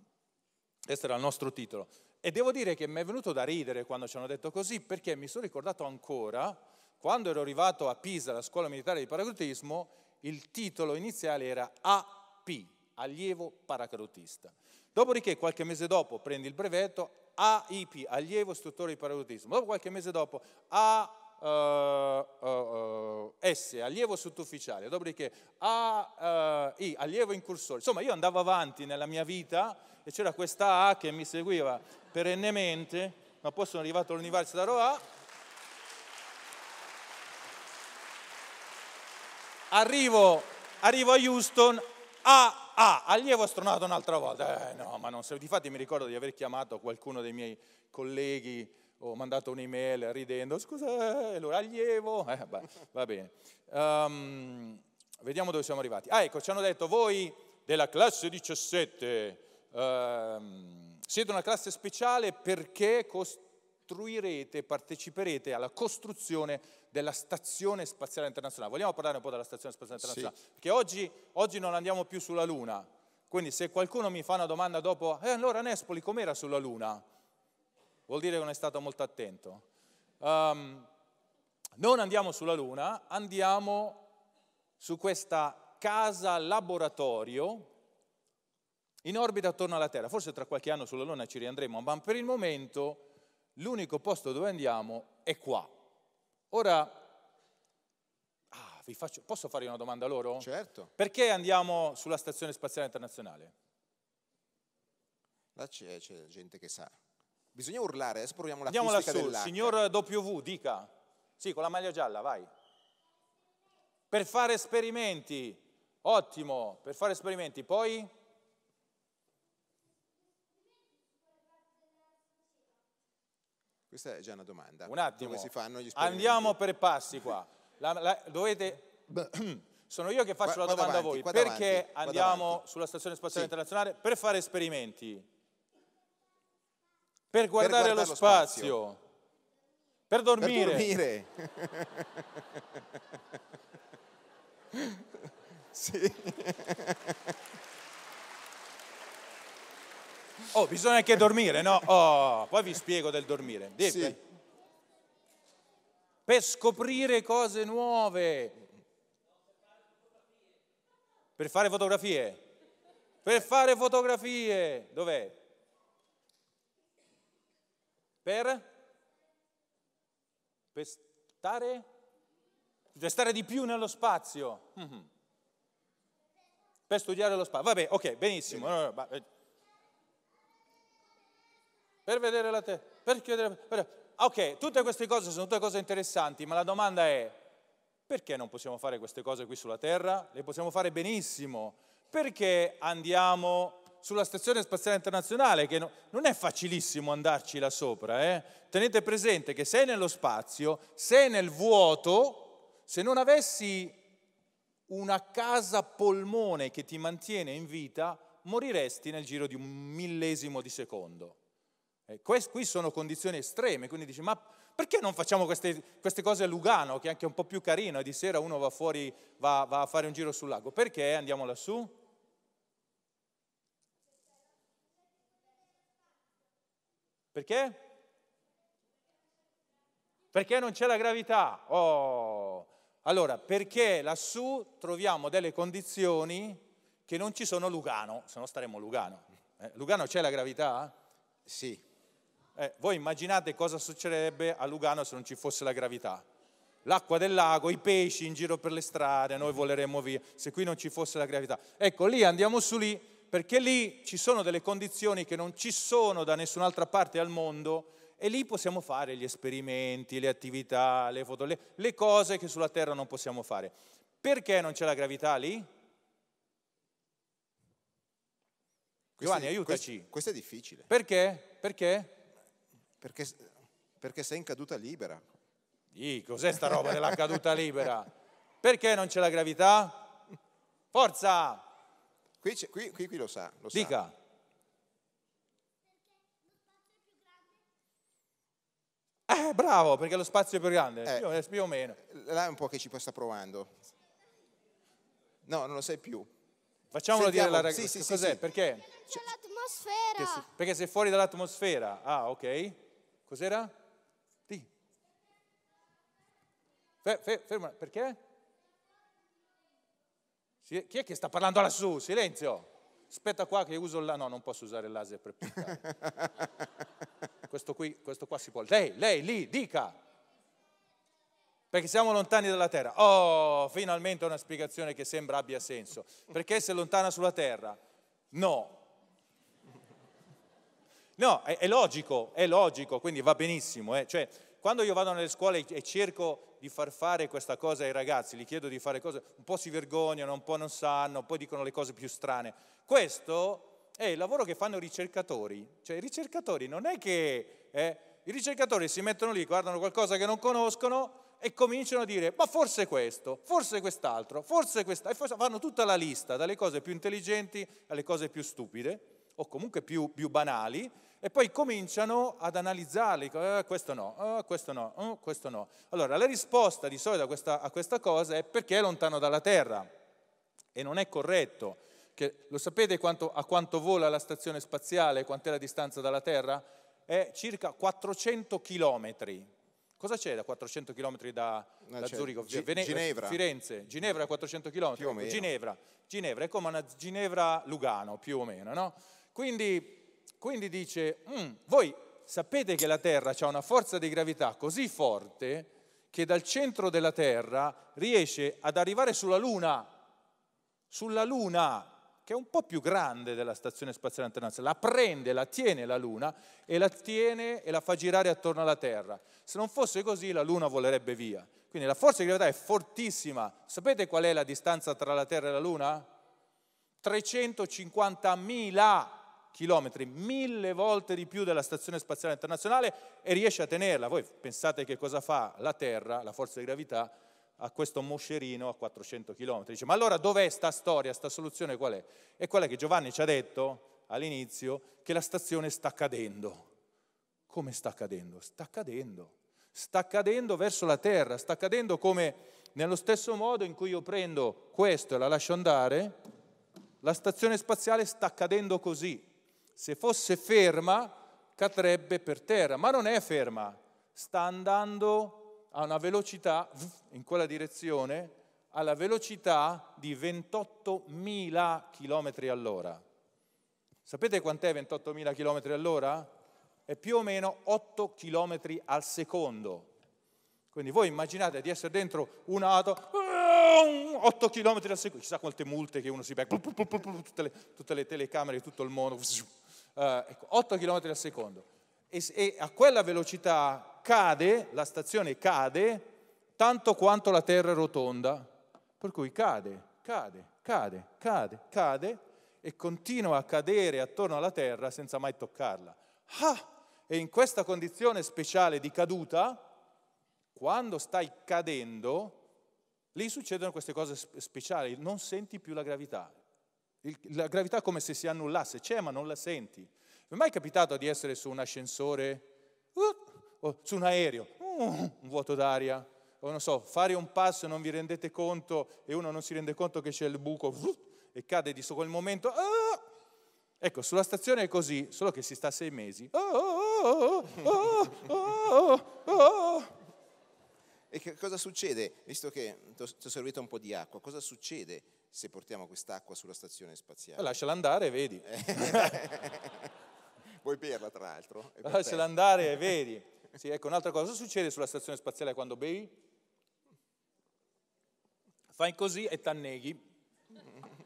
Questo era il nostro titolo. E devo dire che mi è venuto da ridere quando ci hanno detto così, perché mi sono ricordato ancora, quando ero arrivato a Pisa, alla scuola militare di paracadutismo, il titolo iniziale era AP, allievo paracadutista. Dopodiché, qualche mese dopo, prendi il brevetto AIP, allievo istruttore di paracadutismo. Dopo qualche mese dopo, AS, Uh, uh, uh, allievo sottufficiale, dopodiché AI, eh, I, allievo incursore. Insomma, io andavo avanti nella mia vita e c'era questa A che mi seguiva perennemente, ma poi sono arrivato all'Università da Roa. Arrivo, arrivo a Houston, ah, ah, allievo astronauta un'altra volta. Eh, no, ma non so, difatti mi ricordo di aver chiamato qualcuno dei miei colleghi ho mandato un'email ridendo, scusa, eh, allora allievo, eh, beh, va bene. Um, vediamo dove siamo arrivati. Ah, ecco, ci hanno detto, voi della classe 17 um, ehm, siete una classe speciale perché cost- costruirete, parteciperete alla costruzione della Stazione Spaziale Internazionale. Vogliamo parlare un po' della Stazione Spaziale Internazionale? Sì. Perché oggi, oggi non andiamo più sulla Luna, quindi se qualcuno mi fa una domanda dopo, eh allora Nespoli com'era sulla Luna? Vuol dire che non è stato molto attento. Um, non andiamo sulla Luna, andiamo su questa casa laboratorio in orbita attorno alla Terra. Forse tra qualche anno sulla Luna ci riandremo, ma per il momento l'unico posto dove andiamo è qua. Ora, ah, faccio, posso fare una domanda a loro? Certo. Perché andiamo sulla Stazione Spaziale Internazionale? Là c'è, c'è gente che sa. Bisogna urlare, adesso proviamo la Andiamo lassù, dell'acqua. signor W, dica. Sì, con la maglia gialla, vai. Per fare esperimenti, ottimo, per fare esperimenti. Poi? Questa è già una domanda. Un attimo. Andiamo per passi qua. La, la, dovete... Sono io che faccio qua, la domanda davanti, a voi. Perché davanti, andiamo sulla Stazione Spaziale sì. Internazionale? Per fare esperimenti. Per guardare, per lo spazio. spazio. Per dormire. Per dormire. sì. Oh, bisogna anche dormire, no? Oh, poi vi spiego del dormire. Sì. Per scoprire cose nuove. Per fare fotografie. Per fare fotografie. Dov'è? Per? Per stare? Per stare di più nello spazio. Mm-hmm. Per studiare lo spazio. Vabbè, ok, benissimo. Bene per vedere la terra, per chiudere... la terra. Ok, tutte queste cose sono tutte cose interessanti, ma la domanda è, perché non possiamo fare queste cose qui sulla Terra? Le possiamo fare benissimo. Perché andiamo sulla Stazione Spaziale Internazionale, che no, non è facilissimo andarci là sopra. Eh? Tenete presente che sei nello spazio, sei nel vuoto, se non avessi una casa polmone che ti mantiene in vita, moriresti nel giro di un millesimo di secondo. Eh, quest, qui sono condizioni estreme, quindi dici, ma perché non facciamo queste, queste, cose a Lugano, che è anche un po' più carino, e di sera uno va fuori, va, va a fare un giro sul lago? Perché andiamo lassù? Perché? Perché non c'è la gravità. Oh. Allora, perché lassù troviamo delle condizioni che non ci sono a Lugano, se no staremmo a Lugano. Eh, Lugano c'è la gravità? Sì. Eh, voi immaginate cosa succederebbe a Lugano se non ci fosse la gravità. L'acqua del lago, i pesci in giro per le strade, noi voleremmo via, se qui non ci fosse la gravità. Ecco, lì andiamo su lì, perché lì ci sono delle condizioni che non ci sono da nessun'altra parte al mondo e lì possiamo fare gli esperimenti, le attività, le foto, le, le cose che sulla Terra non possiamo fare. Perché non c'è la gravità lì? Giovanni, aiutaci. Questo, questo è difficile. Perché? Perché? Perché, perché sei in caduta libera. Dì, cos'è sta roba della caduta libera? Perché non c'è la gravità? Forza! Qui, qui, qui, qui lo sa, lo Dica. Sa. Eh, bravo, perché lo spazio è più grande, eh, più o meno. Là è un po' che ci sta provando. No, non lo sai più. Facciamolo Sentiamo. dire alla ragazza. Sì, sì, cos'è? Sì, perché? Perché, perché, se, perché sei fuori dall'atmosfera. Ah, ok. Cos'era? Di. Ferma, perché? Chi è che sta parlando lassù? Silenzio. Aspetta qua che uso la... No, non posso usare il laser per puntare. questo, qui, questo qua si può... Lei, lei, lì, dica. Perché siamo lontani dalla Terra. Oh, finalmente una spiegazione che sembra abbia senso. Perché se lontana sulla Terra? No, No, è, è, logico, è logico, quindi va benissimo. Eh. Cioè, quando io vado nelle scuole e cerco di far fare questa cosa ai ragazzi, gli chiedo di fare cose, un po' si vergognano, un po' non sanno, poi dicono le cose più strane. Questo è il lavoro che fanno i ricercatori. Cioè, i ricercatori non è che... Eh, I ricercatori si mettono lì, guardano qualcosa che non conoscono e cominciano a dire, ma forse questo, forse quest'altro, forse quest'altro, e fanno tutta la lista, dalle cose più intelligenti alle cose più stupide, o comunque più, più banali, e poi cominciano ad analizzarli, eh, questo no, eh, questo no, eh, questo no. Allora la risposta di solito a questa, a questa cosa è perché è lontano dalla Terra e non è corretto. Che, lo sapete quanto, a quanto vola la stazione spaziale, quant'è la distanza dalla Terra? È circa 400 chilometri. Cosa c'è da 400 km da, eh, da Zurigo? G- Vene- Ginevra. Firenze. Ginevra è 400 km. Ginevra. Ginevra. è come una Ginevra-Lugano, più o meno, no? Quindi, quindi dice, mm, voi sapete che la Terra ha una forza di gravità così forte che dal centro della Terra riesce ad arrivare sulla Luna, sulla Luna, che è un po' più grande della Stazione Spaziale Internazionale, la prende, la tiene la Luna e la tiene e la fa girare attorno alla Terra. Se non fosse così la Luna volerebbe via. Quindi la forza di gravità è fortissima. Sapete qual è la distanza tra la Terra e la Luna? 350.000 chilometri, mille volte di più della Stazione Spaziale Internazionale e riesce a tenerla. Voi pensate che cosa fa la Terra, la forza di gravità, a questo moscerino a 400 km. Dice, ma allora dov'è sta storia, sta soluzione qual è? È quella che Giovanni ci ha detto all'inizio, che la stazione sta cadendo. Come sta cadendo? Sta cadendo. Sta cadendo verso la Terra, sta cadendo come nello stesso modo in cui io prendo questo e la lascio andare, la stazione spaziale sta cadendo così, se fosse ferma cadrebbe per terra, ma non è ferma, sta andando a una velocità, in quella direzione, alla velocità di 28.000 km all'ora. Sapete quant'è 28.000 km all'ora? È più o meno 8 km al secondo. Quindi voi immaginate di essere dentro auto 8 km al secondo, chissà quante multe che uno si becca, tutte le, tutte le telecamere di tutto il mondo, eh, ecco, 8 km al secondo, e, e a quella velocità cade, la stazione cade, tanto quanto la Terra è rotonda, per cui cade, cade, cade, cade, cade e continua a cadere attorno alla Terra senza mai toccarla. Ah! E in questa condizione speciale di caduta, quando stai cadendo, lì succedono queste cose speciali, non senti più la gravità la gravità è come se si annullasse, c'è ma non la senti. Vi è mai capitato di essere su un ascensore uh, o su un aereo, uh, un vuoto d'aria? O non so, fare un passo e non vi rendete conto e uno non si rende conto che c'è il buco uh, e cade di su quel momento. Ecco, sulla stazione è così, solo che si sta sei mesi. Oh, oh, oh, e che cosa succede? Visto che ti ho servito un po' di acqua, cosa succede se portiamo quest'acqua sulla stazione spaziale? Lasciala andare e vedi. Eh. Vuoi berla, tra l'altro? Lasciala andare e vedi. Sì, ecco, un'altra cosa. Cosa succede sulla stazione spaziale quando bevi? Fai così e t'anneghi,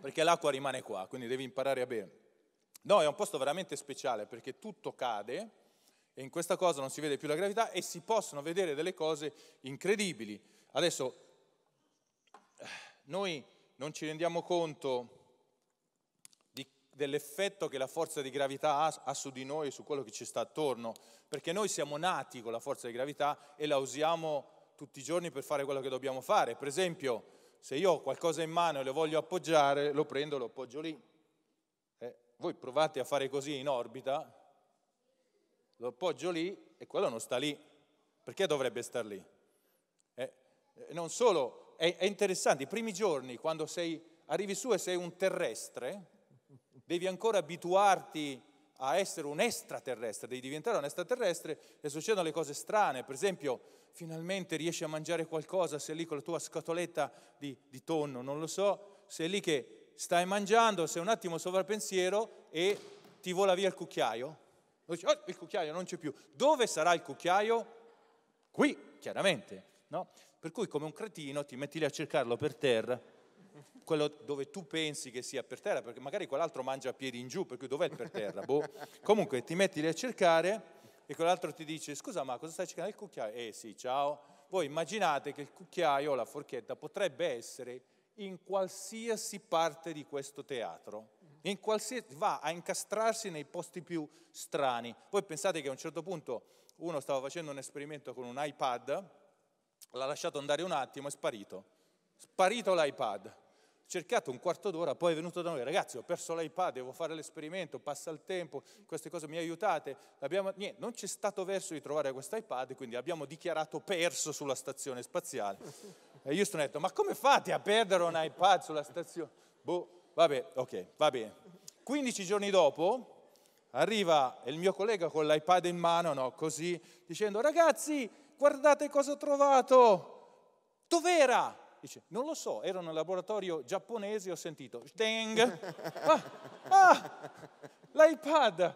perché l'acqua rimane qua, quindi devi imparare a bere. No, è un posto veramente speciale, perché tutto cade e in questa cosa non si vede più la gravità e si possono vedere delle cose incredibili. Adesso eh, noi non ci rendiamo conto di, dell'effetto che la forza di gravità ha, ha su di noi e su quello che ci sta attorno, perché noi siamo nati con la forza di gravità e la usiamo tutti i giorni per fare quello che dobbiamo fare. Per esempio, se io ho qualcosa in mano e lo voglio appoggiare, lo prendo e lo appoggio lì. Eh, voi provate a fare così in orbita, lo appoggio lì e quello non sta lì. Perché dovrebbe star lì? Eh, eh, non solo, è, è interessante, i primi giorni quando sei, arrivi su e sei un terrestre, devi ancora abituarti a essere un extraterrestre, devi diventare un extraterrestre e succedono le cose strane. Per esempio, finalmente riesci a mangiare qualcosa, sei lì con la tua scatoletta di, di tonno, non lo so, sei lì che stai mangiando, sei un attimo sovrappensiero e ti vola via il cucchiaio. Dice, oh, il cucchiaio non c'è più. Dove sarà il cucchiaio? Qui, chiaramente. No? Per cui come un cretino ti metti lì a cercarlo per terra, quello dove tu pensi che sia per terra, perché magari quell'altro mangia a piedi in giù, per cui dov'è il per terra? Boh. Comunque ti metti lì a cercare e quell'altro ti dice, scusa ma cosa stai cercando? Il cucchiaio? Eh sì, ciao. Voi immaginate che il cucchiaio o la forchetta potrebbe essere in qualsiasi parte di questo teatro in qualsiasi, va a incastrarsi nei posti più strani. Voi pensate che a un certo punto uno stava facendo un esperimento con un iPad, l'ha lasciato andare un attimo, e è sparito. Sparito l'iPad. Cercato un quarto d'ora, poi è venuto da noi, ragazzi ho perso l'iPad, devo fare l'esperimento, passa il tempo, queste cose mi aiutate. niente, non c'è stato verso di trovare questo iPad, quindi abbiamo dichiarato perso sulla stazione spaziale. E io sono detto, ma come fate a perdere un iPad sulla stazione? Boh, Vabbè, ok, va bene. 15 giorni dopo arriva il mio collega con l'iPad in mano, no, così, dicendo ragazzi, guardate cosa ho trovato. Dov'era? Dice, non lo so, ero nel laboratorio giapponese, ho sentito, steng, ah, ah, l'iPad,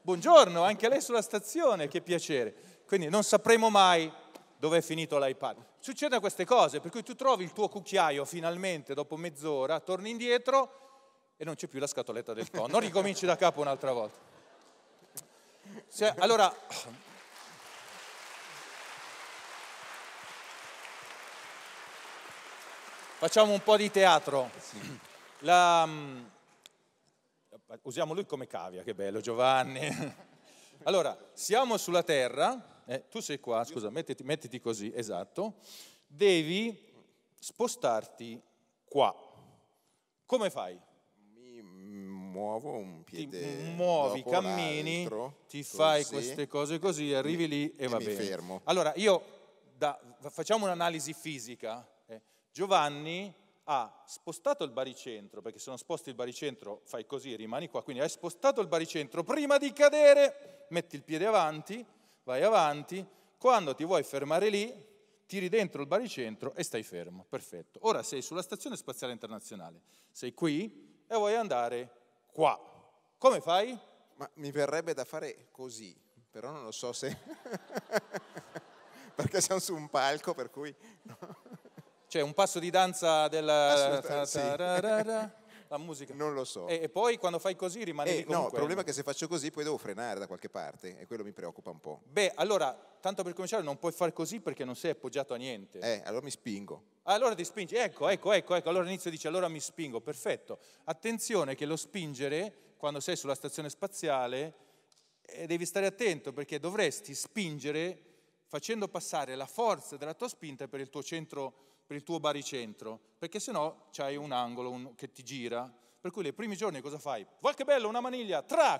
buongiorno, anche lei sulla stazione, che piacere. Quindi non sapremo mai dove è finito l'iPad. Succedono queste cose, per cui tu trovi il tuo cucchiaio finalmente dopo mezz'ora, torni indietro e non c'è più la scatoletta del tonno, ricominci da capo un'altra volta. Cioè, allora, facciamo un po' di teatro. La, usiamo lui come cavia, che bello Giovanni. Allora, siamo sulla Terra eh, tu sei qua, scusa, mettiti, mettiti così, esatto, devi spostarti qua. Come fai? Mi muovo un piede. Ti muovi, cammini, ti fai così, queste cose così, arrivi lì e, e va bene. Fermo. Allora, io da, facciamo un'analisi fisica. Eh. Giovanni ha spostato il baricentro, perché se non sposti il baricentro fai così, rimani qua, quindi hai spostato il baricentro, prima di cadere metti il piede avanti, vai avanti, quando ti vuoi fermare lì, tiri dentro il baricentro e stai fermo, perfetto. Ora sei sulla Stazione Spaziale Internazionale, sei qui e vuoi andare qua. Come fai? Ma mi verrebbe da fare così, però non lo so se... perché siamo su un palco, per cui... C'è un passo di danza della... Assoluta, sì. La musica. Non lo so. E, e poi quando fai così rimane eh, No, il problema è che se faccio così poi devo frenare da qualche parte e quello mi preoccupa un po'. Beh, allora, tanto per cominciare, non puoi far così perché non sei appoggiato a niente. Eh, allora mi spingo. Allora ti spingi, ecco, ecco, ecco, ecco. Allora inizio dici allora mi spingo, perfetto. Attenzione che lo spingere, quando sei sulla stazione spaziale, eh, devi stare attento perché dovresti spingere facendo passare la forza della tua spinta per il tuo centro per il tuo baricentro, perché sennò c'hai un angolo un, che ti gira. Per cui nei primi giorni cosa fai? Guarda che bello, una maniglia, tra,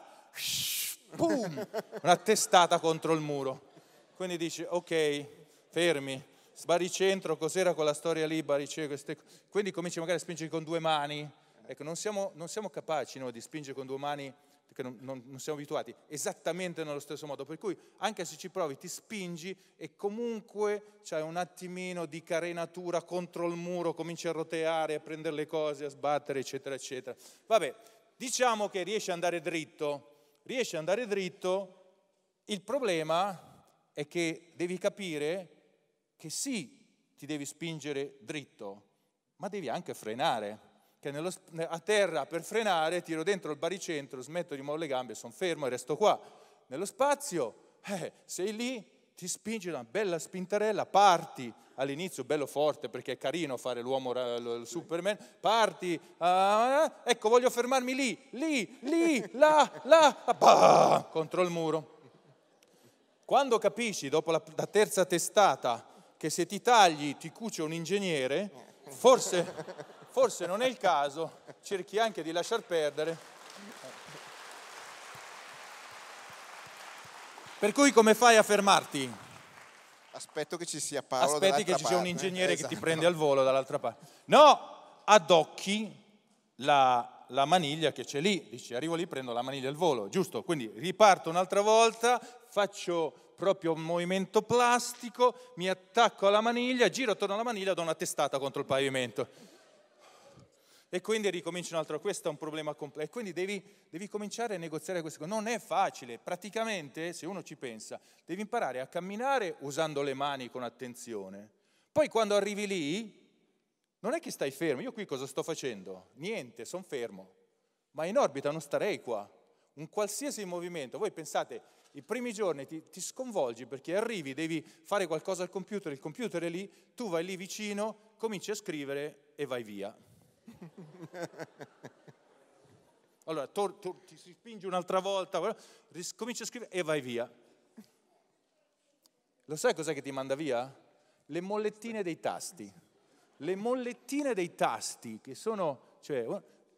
boom, una testata contro il muro. Quindi dici, ok, fermi, baricentro, cos'era quella storia lì, baricentro, queste... quindi cominci magari a spingere con due mani. Ecco, non siamo, non siamo capaci noi di spingere con due mani perché non, non, non, siamo abituati, esattamente nello stesso modo. Per cui anche se ci provi ti spingi e comunque c'è un attimino di carenatura contro il muro, cominci a roteare, a prendere le cose, a sbattere, eccetera, eccetera. Vabbè, diciamo che riesci ad andare dritto, riesci ad andare dritto, il problema è che devi capire che sì, ti devi spingere dritto, ma devi anche frenare che nello, a terra per frenare tiro dentro il baricentro, smetto di muovere le gambe, sono fermo e resto qua. Nello spazio eh, sei lì, ti spingi una bella spintarella, parti all'inizio bello forte perché è carino fare l'uomo, il Superman, parti, ah, ecco voglio fermarmi lì, lì, lì, là, là, bah, contro il muro. Quando capisci, dopo la, la terza testata, che se ti tagli ti cuce un ingegnere, forse forse non è il caso, cerchi anche di lasciar perdere. Per cui come fai a fermarti? Aspetto che ci sia Paolo Aspetti che ci sia un ingegnere esatto. che ti esatto. prende al volo dall'altra parte. No, adocchi la, la maniglia che c'è lì. Dici, arrivo lì, prendo la maniglia al volo, giusto? Quindi riparto un'altra volta, faccio proprio un movimento plastico, mi attacco alla maniglia, giro attorno alla maniglia, do una testata contro il pavimento. E quindi ricominci un altro, questo è un problema complesso. E quindi devi, devi cominciare a negoziare questo. Non è facile, praticamente, se uno ci pensa, devi imparare a camminare usando le mani con attenzione. Poi quando arrivi lì, non è che stai fermo, io qui cosa sto facendo? Niente, sono fermo. Ma in orbita non starei qua. Un qualsiasi movimento, voi pensate, i primi giorni ti, ti, sconvolgi perché arrivi, devi fare qualcosa al computer, il computer è lì, tu vai lì vicino, cominci a scrivere e vai via allora tor- tor- ti si spinge un'altra volta, ris- cominci a scrivere e vai via. Lo sai cos'è che ti manda via? Le mollettine dei tasti. Le mollettine dei tasti che sono, cioè,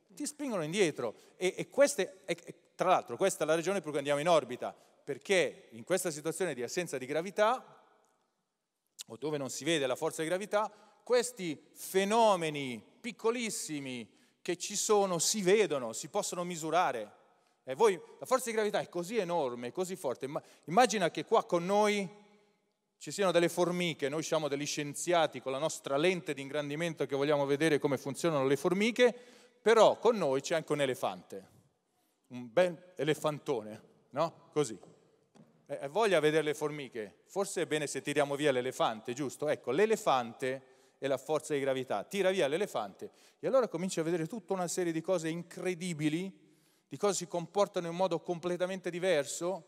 ti spingono indietro. E, e queste, e, tra l'altro, questa è la ragione per cui andiamo in orbita, perché in questa situazione di assenza di gravità, o dove non si vede la forza di gravità, questi fenomeni piccolissimi che ci sono si vedono, si possono misurare. E voi, la forza di gravità è così enorme, così forte. Ma immagina che qua con noi ci siano delle formiche, noi siamo degli scienziati con la nostra lente di ingrandimento che vogliamo vedere come funzionano le formiche, però con noi c'è anche un elefante, un bel elefantone, no? Così. Eh, voglia vedere le formiche, forse è bene se tiriamo via l'elefante, giusto? Ecco, l'elefante e la forza di gravità, tira via l'elefante e allora cominci a vedere tutta una serie di cose incredibili, di cose che si comportano in modo completamente diverso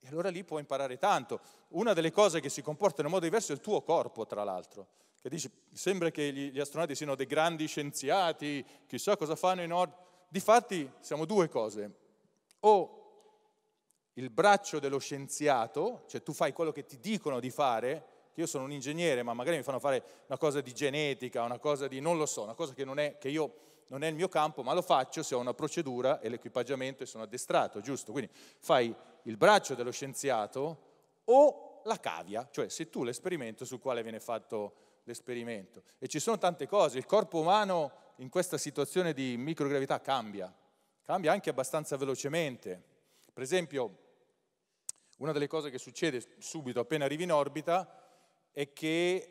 e allora lì puoi imparare tanto. Una delle cose che si comportano in modo diverso è il tuo corpo, tra l'altro, che dici, sembra che gli, astronauti siano dei grandi scienziati, chissà cosa fanno in nord. Difatti siamo due cose, o il braccio dello scienziato, cioè tu fai quello che ti dicono di fare, che io sono un ingegnere, ma magari mi fanno fare una cosa di genetica, una cosa di non lo so, una cosa che non è, che io, non è il mio campo, ma lo faccio se ho una procedura e l'equipaggiamento e sono addestrato, giusto? Quindi fai il braccio dello scienziato o la cavia, cioè sei tu l'esperimento sul quale viene fatto l'esperimento. E ci sono tante cose, il corpo umano in questa situazione di microgravità cambia, cambia anche abbastanza velocemente. Per esempio, una delle cose che succede subito appena arrivi in orbita è che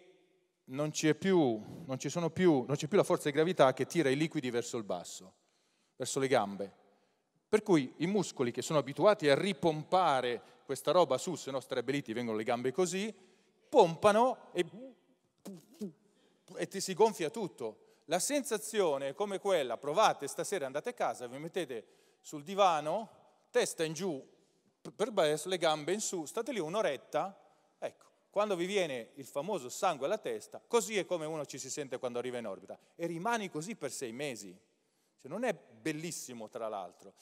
non, più, non, più, non c'è più la forza di gravità che tira i liquidi verso il basso, verso le gambe. Per cui i muscoli che sono abituati a ripompare questa roba su, se no starebbe lì, ti vengono le gambe così, pompano e, e ti si gonfia tutto. La sensazione è come quella, provate stasera, andate a casa, vi mettete sul divano, testa in giù, per basso, le gambe in su, state lì un'oretta, ecco, quando vi viene il famoso sangue alla testa, così è come uno ci si sente quando arriva in orbita e rimani così per sei mesi. Cioè, non è bellissimo, tra l'altro.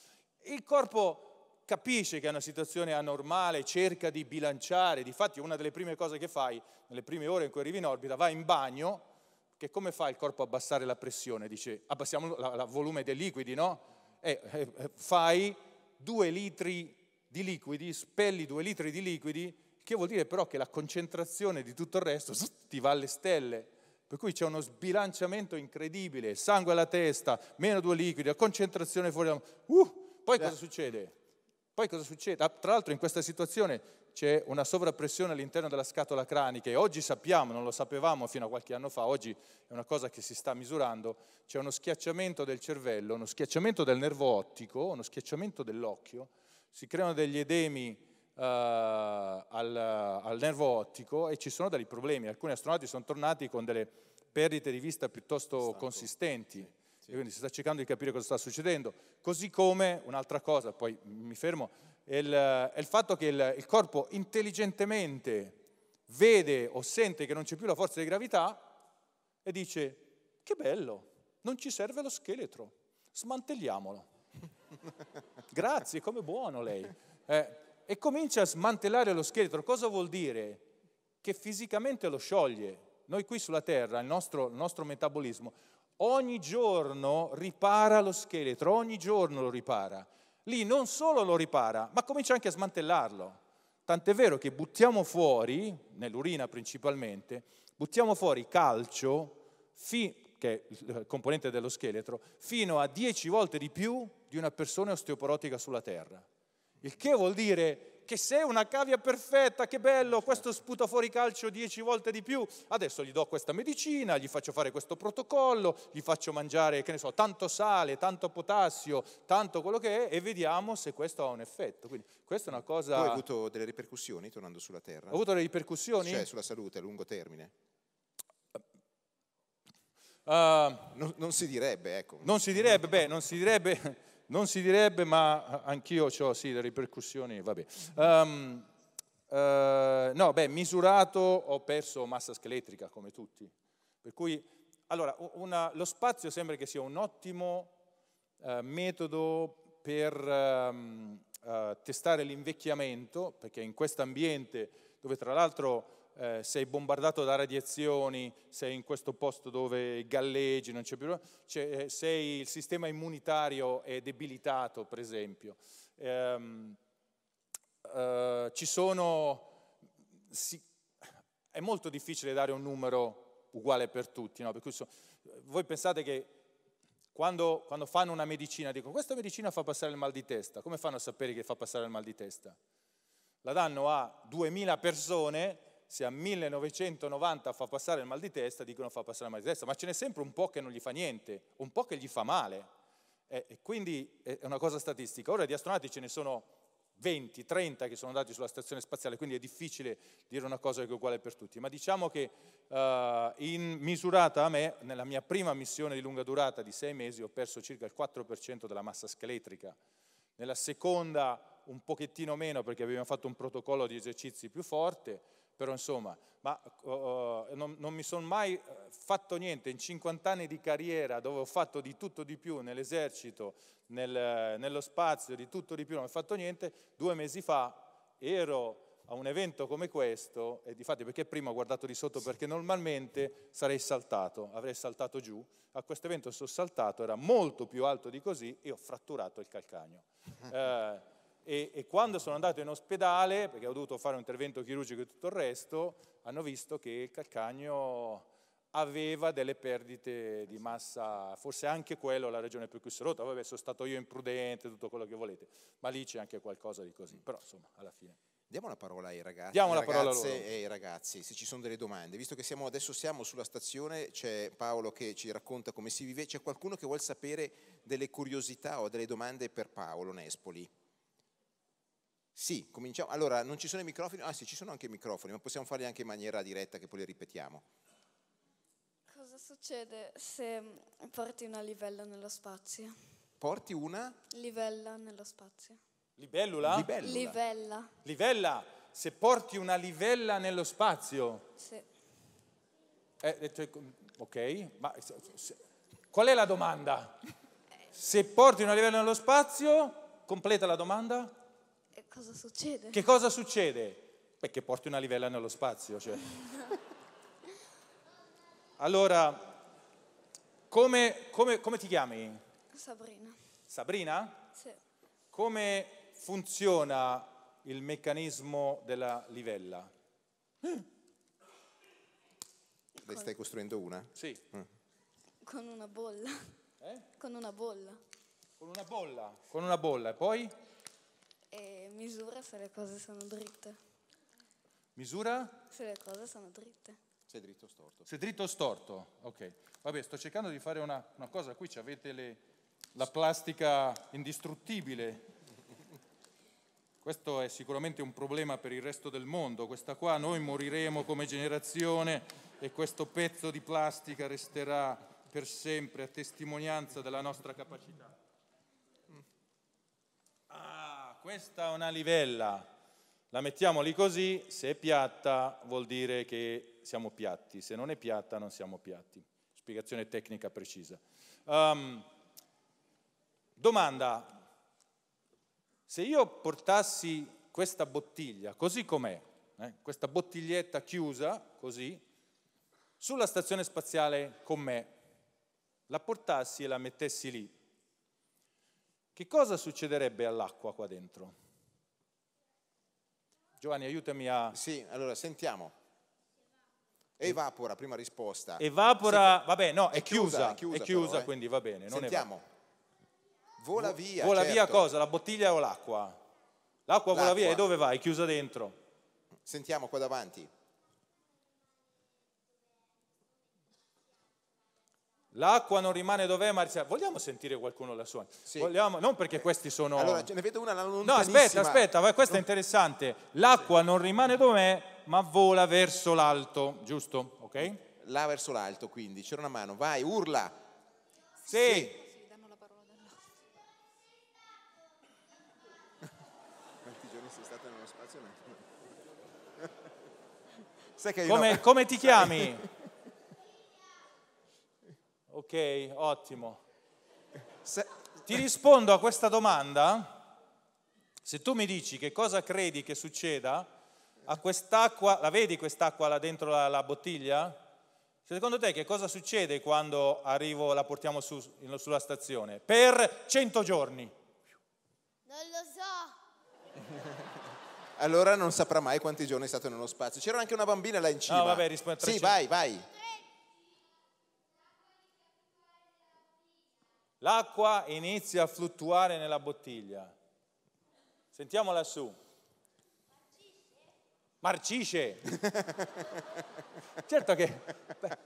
Il corpo capisce che è una situazione anormale, cerca di bilanciare, difatti una delle prime cose che fai, nelle prime ore in cui arrivi in orbita, vai in bagno, che come fa il corpo a abbassare la pressione? Dice, abbassiamo il volume dei liquidi, no? Eh, eh, fai due litri di liquidi, spelli due litri di liquidi che vuol dire però che la concentrazione di tutto il resto ti va alle stelle, per cui c'è uno sbilanciamento incredibile, sangue alla testa, meno due liquidi, la concentrazione fuori. Uh, poi cosa succede? Poi cosa succede? Ah, tra l'altro in questa situazione c'è una sovrappressione all'interno della scatola cranica e oggi sappiamo, non lo sapevamo fino a qualche anno fa, oggi è una cosa che si sta misurando, c'è uno schiacciamento del cervello, uno schiacciamento del nervo ottico, uno schiacciamento dell'occhio, si creano degli edemi eh, al, al nervo ottico e ci sono dei problemi. Alcuni astronauti sono tornati con delle perdite di vista piuttosto Stato. consistenti. Sì. E quindi si sta cercando di capire cosa sta succedendo. Così come un'altra cosa, poi mi fermo, è il, è il fatto che il, il, corpo intelligentemente vede o sente che non c'è più la forza di gravità e dice che bello, non ci serve lo scheletro, smantelliamolo. Grazie, come buono lei. Eh, e comincia a smantellare lo scheletro. Cosa vuol dire? Che fisicamente lo scioglie. Noi qui sulla Terra, il nostro, il nostro metabolismo, ogni giorno ripara lo scheletro, ogni giorno lo ripara. Lì non solo lo ripara, ma comincia anche a smantellarlo. Tant'è vero che buttiamo fuori, nell'urina principalmente, buttiamo fuori calcio, che è il eh, componente dello scheletro, fino a 10 volte di più di una persona osteoporotica sulla Terra. Il che vuol dire che se una cavia perfetta, che bello, questo sputa fuori calcio dieci volte di più, adesso gli do questa medicina, gli faccio fare questo protocollo, gli faccio mangiare, che ne so, tanto sale, tanto potassio, tanto quello che è, e vediamo se questo ha un effetto. Quindi questa è una cosa... Tu hai avuto delle ripercussioni tornando sulla Terra? Ho avuto delle ripercussioni? Cioè sulla salute a lungo termine? Uh, non, non, si direbbe, ecco. Non si direbbe, beh, non si direbbe non si direbbe, ma eh, anch'io ho sì, le ripercussioni, vabbè. Um, uh, no, beh, misurato ho perso massa scheletrica, come tutti. Per cui, allora, una, lo spazio sembra che sia un ottimo uh, metodo per um, uh, testare l'invecchiamento, perché in questo ambiente, dove tra l'altro eh, sei bombardato da radiazioni, sei in questo posto dove galleggi, non c'è più, c'è, eh, sei, il sistema immunitario è debilitato, per esempio. Ehm, eh, ci sono, si, è molto difficile dare un numero uguale per tutti, no? per so, voi pensate che quando, quando fanno una medicina dicono questa medicina fa passare il mal di testa, come fanno a sapere che fa passare il mal di testa? La danno a 2000 persone se a 1990 fa passare il mal di testa, dicono fa passare il mal di testa, ma ce n'è sempre un po' che non gli fa niente, un po' che gli fa male. Eh, e quindi è una cosa statistica. Ora di astronauti ce ne sono 20, 30 che sono andati sulla stazione spaziale, quindi è difficile dire una cosa che è uguale per tutti, ma diciamo che eh, in misurata a me, nella mia prima missione di lunga durata di sei mesi, ho perso circa il 4% della massa scheletrica. Nella seconda un pochettino meno perché abbiamo fatto un protocollo di esercizi più forte, però insomma, ma uh, non, non, mi sono mai eh, fatto niente in 50 anni di carriera dove ho fatto di tutto di più nell'esercito, nel, nello spazio, di tutto di più, non ho fatto niente, due mesi fa ero a un evento come questo, e di fatto perché prima ho guardato di sotto perché normalmente sarei saltato, avrei saltato giù, a questo evento sono saltato, era molto più alto di così e ho fratturato il calcagno. Eh, e, e, quando sono andato in ospedale, perché ho dovuto fare un intervento chirurgico e tutto il resto, hanno visto che il calcagno aveva delle perdite di massa, forse anche quello la ragione per cui si è rotta, vabbè sono stato io imprudente, tutto quello che volete, ma lì c'è anche qualcosa di così, però insomma alla fine. Diamo la parola ai ragazzi, Diamo la parola loro. e ai ragazzi, se ci sono delle domande. Visto che siamo, adesso siamo sulla stazione, c'è Paolo che ci racconta come si vive, c'è qualcuno che vuole sapere delle curiosità o delle domande per Paolo Nespoli? Sì, cominciamo. Allora, non ci sono i microfoni? Ah sì, ci sono anche i microfoni, ma possiamo farli anche in maniera diretta che poi li ripetiamo. Cosa succede se porti una livella nello spazio? Porti una? Livella nello spazio. Libellula? Libellula. Livella. Livella. Se porti una livella nello spazio? Sì. Eh, cioè, ok, ma se, qual è la domanda? Eh. Se porti una livella nello spazio, completa la domanda? cosa succede? Che cosa succede? Beh, che porti una livella nello spazio. Cioè. allora, come, come, come ti chiami? Sabrina. Sabrina? Sì. Come funziona il meccanismo della livella? Ne stai costruendo una? Sì. Mm. Con una bolla. Eh? Con una bolla. Con una bolla, con una bolla e poi? E misura se le cose sono dritte. Misura? Se le cose sono dritte. Se dritto o storto. Se dritto o storto, ok. Vabbè, sto cercando di fare una, una cosa, qui avete le, la plastica indistruttibile. Questo è sicuramente un problema per il resto del mondo, questa qua noi moriremo come generazione e questo pezzo di plastica resterà per sempre a testimonianza della nostra capacità questa è una livella, la mettiamo lì così, se è piatta vuol dire che siamo piatti, se non è piatta non siamo piatti. Spiegazione tecnica precisa. Um, domanda, se io portassi questa bottiglia così com'è, eh, questa bottiglietta chiusa così, sulla stazione spaziale con me, la portassi e la mettessi lì, che cosa succederebbe all'acqua qua dentro? Giovanni, aiutami a... Sì, allora sentiamo. Evapora, prima risposta. Evapora, vabbè, no, è, è chiusa, chiusa, è chiusa, è chiusa però, eh. quindi eh? va bene. sentiamo. Vola via. Vola certo. via cosa? La bottiglia o l'acqua? L'acqua vola via e dove va? È chiusa dentro. Sentiamo qua davanti. L'acqua non rimane dov'è, ma vogliamo sentire qualcuno la sua? Sì. Vogliamo... Non perché questi sono... Allora, ce ne vedo una No, aspetta, aspetta, questo è interessante. L'acqua sì. non rimane dov'è, ma vola verso l'alto, giusto? Ok? Là verso l'alto, quindi. C'era una mano. Vai, urla. Sì. sì. Sai che come, come ti chiami? Ok, ottimo. Se, ti rispondo a questa domanda. Se tu mi dici che cosa credi che succeda a quest'acqua, la vedi quest'acqua là dentro la, la bottiglia? Secondo te che cosa succede quando arrivo, la portiamo su, sulla stazione? Per 100 giorni. Non lo so. allora non saprà mai quanti giorni è stato nello spazio. C'era anche una bambina là in cima. No, vabbè, rispondo. Sì, vai, vai. L'acqua inizia a fluttuare nella bottiglia. Sentiamo lassù. Marcisce. Marcisce. certo che... Beh,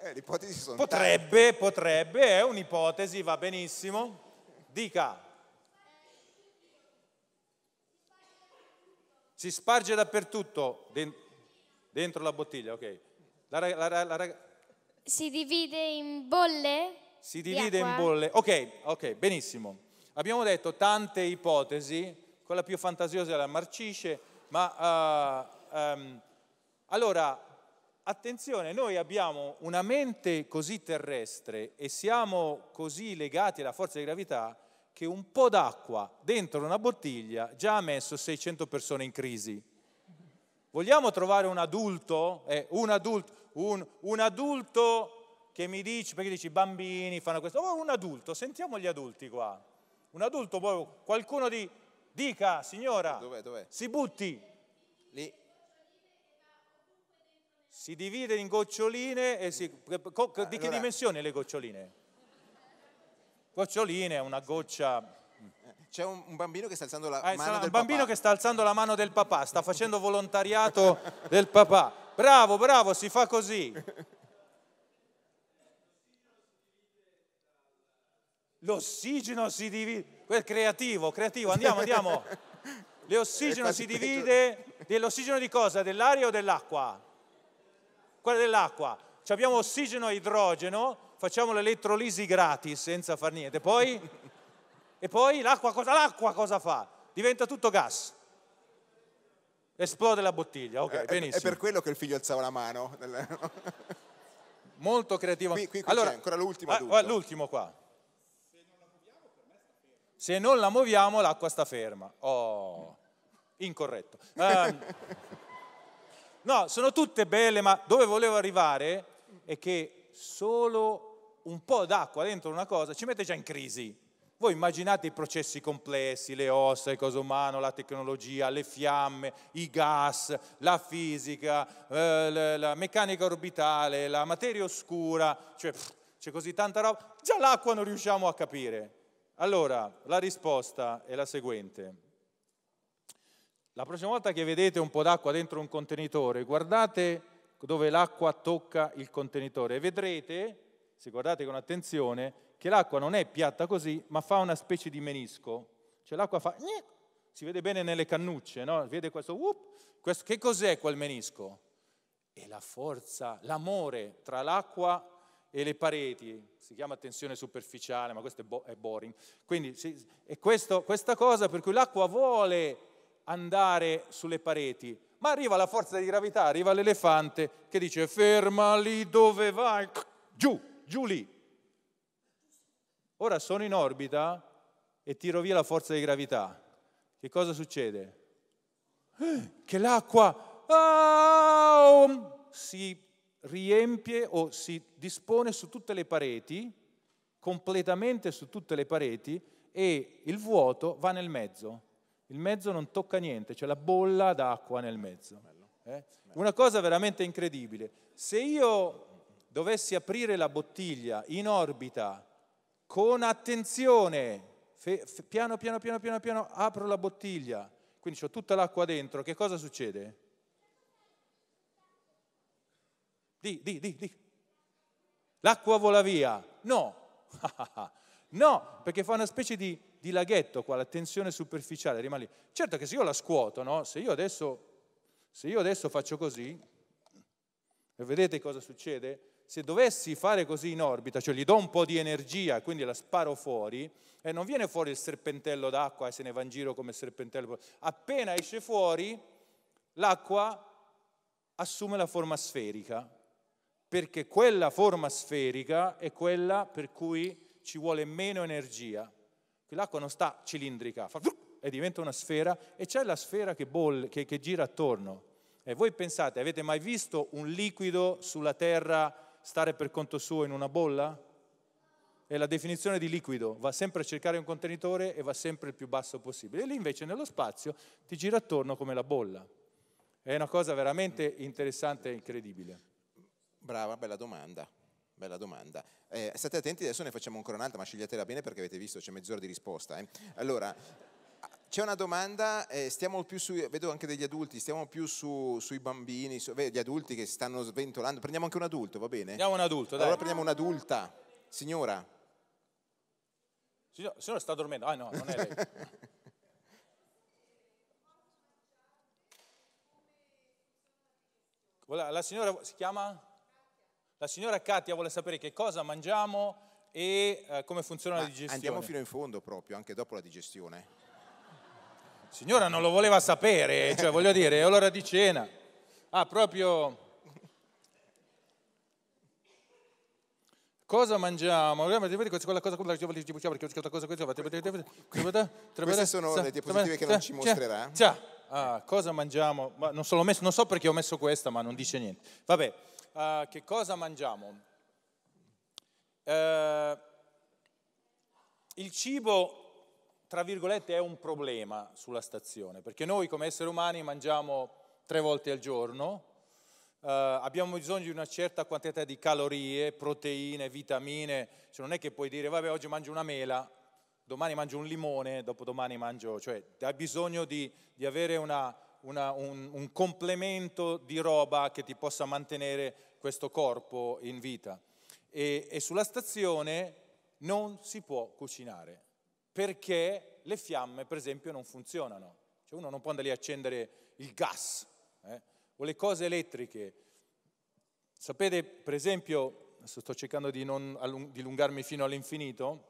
eh, l'ipotesi sono potrebbe, tante. potrebbe, è un'ipotesi, va benissimo. Dica. Si sparge dappertutto, dentro la bottiglia, ok. La, la, la, si divide in bolle? Si divide in bolle. Ok, ok, benissimo. Abbiamo detto tante ipotesi, quella più fantasiosa la marcisce, ma uh, um, allora attenzione, noi abbiamo una mente così terrestre e siamo così legati alla forza di gravità che un po' d'acqua dentro una bottiglia già ha messo 600 persone in crisi. Vogliamo trovare un adulto? Eh, un adulto, un, un adulto che mi dici, perché dici bambini fanno questo, oh, un adulto, sentiamo gli adulti qua, un adulto, qualcuno di, dica signora, dov'è, dov'è? si butti, Lì. si divide in goccioline, e si, allora. di che dimensione le goccioline? Goccioline, una goccia... C'è un, un, bambino che sta alzando la ah, mano del papà. che sta alzando la mano del papà, sta facendo volontariato del papà. Bravo, bravo, si fa così. l'ossigeno si divide, quel creativo, creativo, andiamo, andiamo. L'ossigeno si divide, dell'ossigeno di cosa? Dell'aria o dell'acqua? Quella dell'acqua. Ci abbiamo ossigeno e idrogeno, facciamo l'elettrolisi gratis senza far niente. Poi, e poi l'acqua cosa, l'acqua cosa fa? Diventa tutto gas. Esplode la bottiglia, ok, benissimo. Eh, è per quello che il figlio alzava la mano. Molto creativo. Qui, qui, qui allora, ancora l'ultimo. Ah, ah, l'ultimo qua. Se non la muoviamo l'acqua sta ferma. Oh, incorretto. Eh, no, sono tutte belle, ma dove volevo arrivare è che solo un po' d'acqua dentro una cosa ci mette già in crisi. Voi immaginate i processi complessi, le ossa, il coso umano, la tecnologia, le fiamme, i gas, la fisica, eh, la meccanica orbitale, la materia oscura, cioè pff, c'è così tanta roba, già l'acqua non riusciamo a capire. Allora, la risposta è la seguente. La prossima volta che vedete un po' d'acqua dentro un contenitore, guardate dove l'acqua tocca il contenitore e vedrete, se guardate con attenzione, che l'acqua non è piatta così, ma fa una specie di menisco. Cioè l'acqua fa... Si vede bene nelle cannucce, no? Vede questo, whoop, questo... Che cos'è quel menisco? È la forza, l'amore tra l'acqua e l'acqua e le pareti, si chiama tensione superficiale, ma questo è, bo- è boring. Quindi sì, è questo, questa cosa per cui l'acqua vuole andare sulle pareti, ma arriva la forza di gravità, arriva l'elefante che dice ferma lì dove vai, giù, giù lì. Ora sono in orbita e tiro via la forza di gravità. Che cosa succede? Eh, che l'acqua oh, si riempie o si dispone su tutte le pareti, completamente su tutte le pareti, e il vuoto va nel mezzo. Il mezzo non tocca niente, c'è la bolla d'acqua nel mezzo. Eh? Una cosa veramente incredibile. Se io dovessi aprire la bottiglia in orbita con attenzione, piano, piano, piano, piano, piano, apro la bottiglia, quindi ho tutta l'acqua dentro, che cosa succede? Di, di, di, di. L'acqua vola via. No, no, perché fa una specie di, di, laghetto qua, la tensione superficiale rimane lì. Certo che se io la scuoto, no? se, io adesso, se io adesso faccio così, e vedete cosa succede? se dovessi fare così in orbita, cioè gli do un po' di energia, quindi la sparo fuori, e non viene fuori il serpentello d'acqua e se ne va in giro come serpentello. Appena esce fuori, l'acqua assume la forma sferica perché quella forma sferica è quella per cui ci vuole meno energia. L'acqua non sta cilindrica, fa, e diventa una sfera e c'è la sfera che, bolle, che, che gira attorno. E voi pensate, avete mai visto un liquido sulla Terra stare per conto suo in una bolla? È la definizione di liquido va sempre a cercare un contenitore e va sempre il più basso possibile. E lì invece nello spazio ti gira attorno come la bolla. È una cosa veramente interessante e incredibile. Brava, bella domanda. Bella domanda. Eh, state attenti, adesso ne facciamo ancora un'altra, ma sceglietela bene perché avete visto, c'è mezz'ora di risposta. Eh. Allora, c'è una domanda, eh, stiamo più su, vedo anche degli adulti, stiamo più su, sui bambini, su, beh, gli adulti che si stanno sventolando. Prendiamo anche un adulto, va bene? Prendiamo un adulto, dai. Allora prendiamo un'adulta. Signora. Signora, signora sta dormendo. Ah no, non è lei. la signora si chiama? La signora Katia vuole sapere che cosa mangiamo e eh, come funziona Ma la digestione. Andiamo fino in fondo proprio, anche dopo la digestione. Signora non lo voleva sapere, cioè voglio dire, è l'ora di cena. Ah, proprio... Cosa mangiamo? Queste sono le diapositive che non ci mostrerà. Eh? Ah, cosa mangiamo? Ma non, so, messo, non so perché ho messo questa, ma non dice niente. Vabbè uh, che cosa mangiamo? Uh, il cibo, tra virgolette, è un problema sulla stazione, perché noi come esseri umani mangiamo tre volte al giorno, uh, abbiamo bisogno di una certa quantità di calorie, proteine, vitamine, cioè non è che puoi dire vabbè oggi mangio una mela, domani mangio un limone, dopodomani mangio, cioè hai bisogno di, di avere una, una, un, un complemento di roba che ti possa mantenere questo corpo in vita. E, e sulla stazione non si può cucinare perché le fiamme, per esempio, non funzionano. Cioè uno non può andare lì a accendere il gas eh? o le cose elettriche. Sapete, per esempio, sto cercando di non dilungarmi fino all'infinito,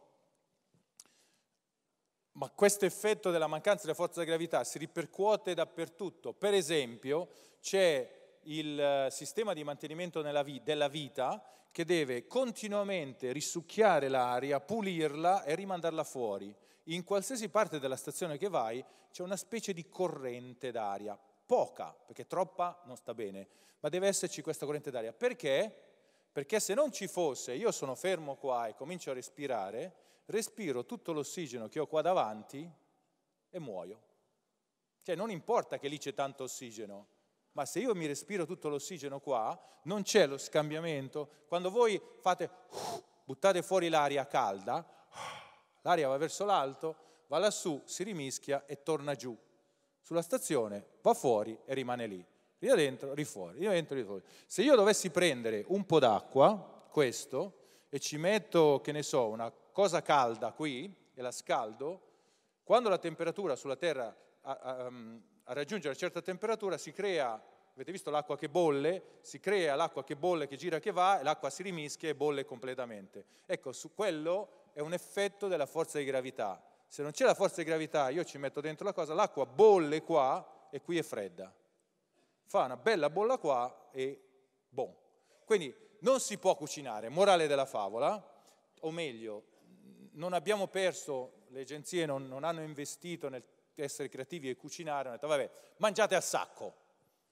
ma questo effetto della mancanza della forza della gravità si ripercuote dappertutto. Per esempio, c'è il eh, sistema di mantenimento vi- della vita che deve continuamente risucchiare l'aria, pulirla e rimandarla fuori. In qualsiasi parte della stazione che vai c'è una specie di corrente d'aria, poca, perché troppa non sta bene, ma deve esserci questa corrente d'aria. Perché? Perché se non ci fosse, io sono fermo qua e comincio a respirare, respiro tutto l'ossigeno che ho qua davanti e muoio. Cioè non importa che lì c'è tanto ossigeno, ma se io mi respiro tutto l'ossigeno qua, non c'è lo scambiamento. Quando voi fate, buttate fuori l'aria calda, l'aria va verso l'alto, va lassù, si rimischia e torna giù. Sulla stazione va fuori e rimane lì. Lì dentro, lì fuori, lì dentro, lì fuori. Se io dovessi prendere un po' d'acqua, questo, e ci metto, che ne so, una cosa calda qui e la scaldo, quando la temperatura sulla Terra... A, a, ehm, a raggiungere una certa temperatura si crea, avete visto l'acqua che bolle, si crea l'acqua che bolle, che gira, che va, l'acqua si rimischia e bolle completamente. Ecco, su quello è un effetto della forza di gravità. Se non c'è la forza di gravità, io ci metto dentro la cosa, l'acqua bolle qua e qui è fredda. Fa una bella bolla qua e boom. Quindi non si può cucinare, morale della favola, o meglio, non abbiamo perso, le agenzie non, non hanno investito nel essere creativi e cucinare, hanno detto vabbè, mangiate a sacco,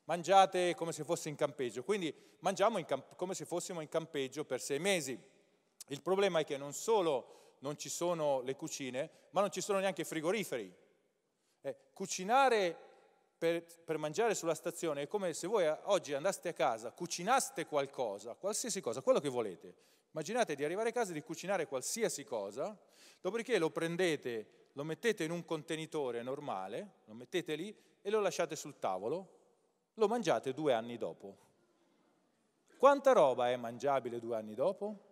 mangiate come se fosse in campeggio. Quindi mangiamo camp- come se fossimo in campeggio per sei mesi. Il problema è che non solo non ci sono le cucine, ma non ci sono neanche i frigoriferi. Eh, cucinare per, per mangiare sulla stazione è come se voi oggi andaste a casa, cucinaste qualcosa, qualsiasi cosa, quello che volete. Immaginate di arrivare a casa e di cucinare qualsiasi cosa, dopodiché lo prendete lo mettete in un contenitore normale, lo mettete lì e lo lasciate sul tavolo, lo mangiate due anni dopo. Quanta roba è mangiabile due anni dopo?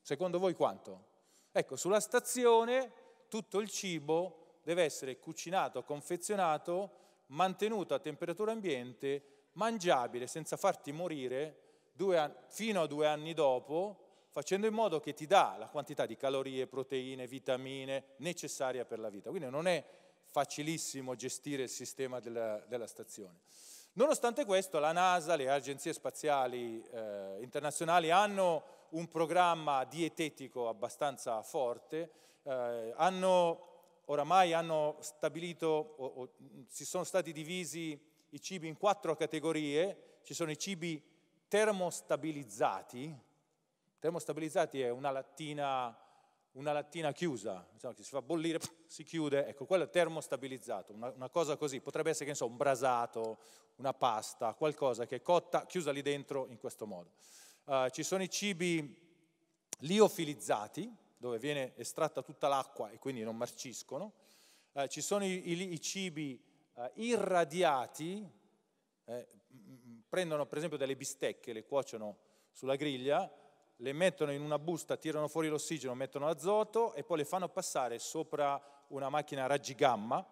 Secondo voi quanto? Ecco, sulla stazione tutto il cibo deve essere cucinato, confezionato, mantenuto a temperatura ambiente, mangiabile senza farti morire due, fino a due anni dopo facendo in modo che ti dà la quantità di calorie, proteine, vitamine necessaria per la vita. Quindi non è facilissimo gestire il sistema della, della stazione. Nonostante questo, la NASA, le agenzie spaziali eh, internazionali hanno un programma dietetico abbastanza forte, eh, hanno oramai hanno stabilito, o, o, si sono stati divisi i cibi in quattro categorie, ci sono i cibi termostabilizzati, Termostabilizzati è una lattina, una lattina chiusa, diciamo, che si fa bollire, si chiude, ecco, quello è termostabilizzato, una, una cosa così, potrebbe essere che ne so, un brasato, una pasta, qualcosa che è cotta, chiusa lì dentro in questo modo. Uh, ci sono i cibi liofilizzati, dove viene estratta tutta l'acqua e quindi non marciscono, uh, ci sono i, i, i cibi uh, irradiati, eh, prendono per esempio delle bistecche, le cuociono sulla griglia, le mettono in una busta, tirano fuori l'ossigeno, mettono azoto e poi le fanno passare sopra una macchina a raggi gamma.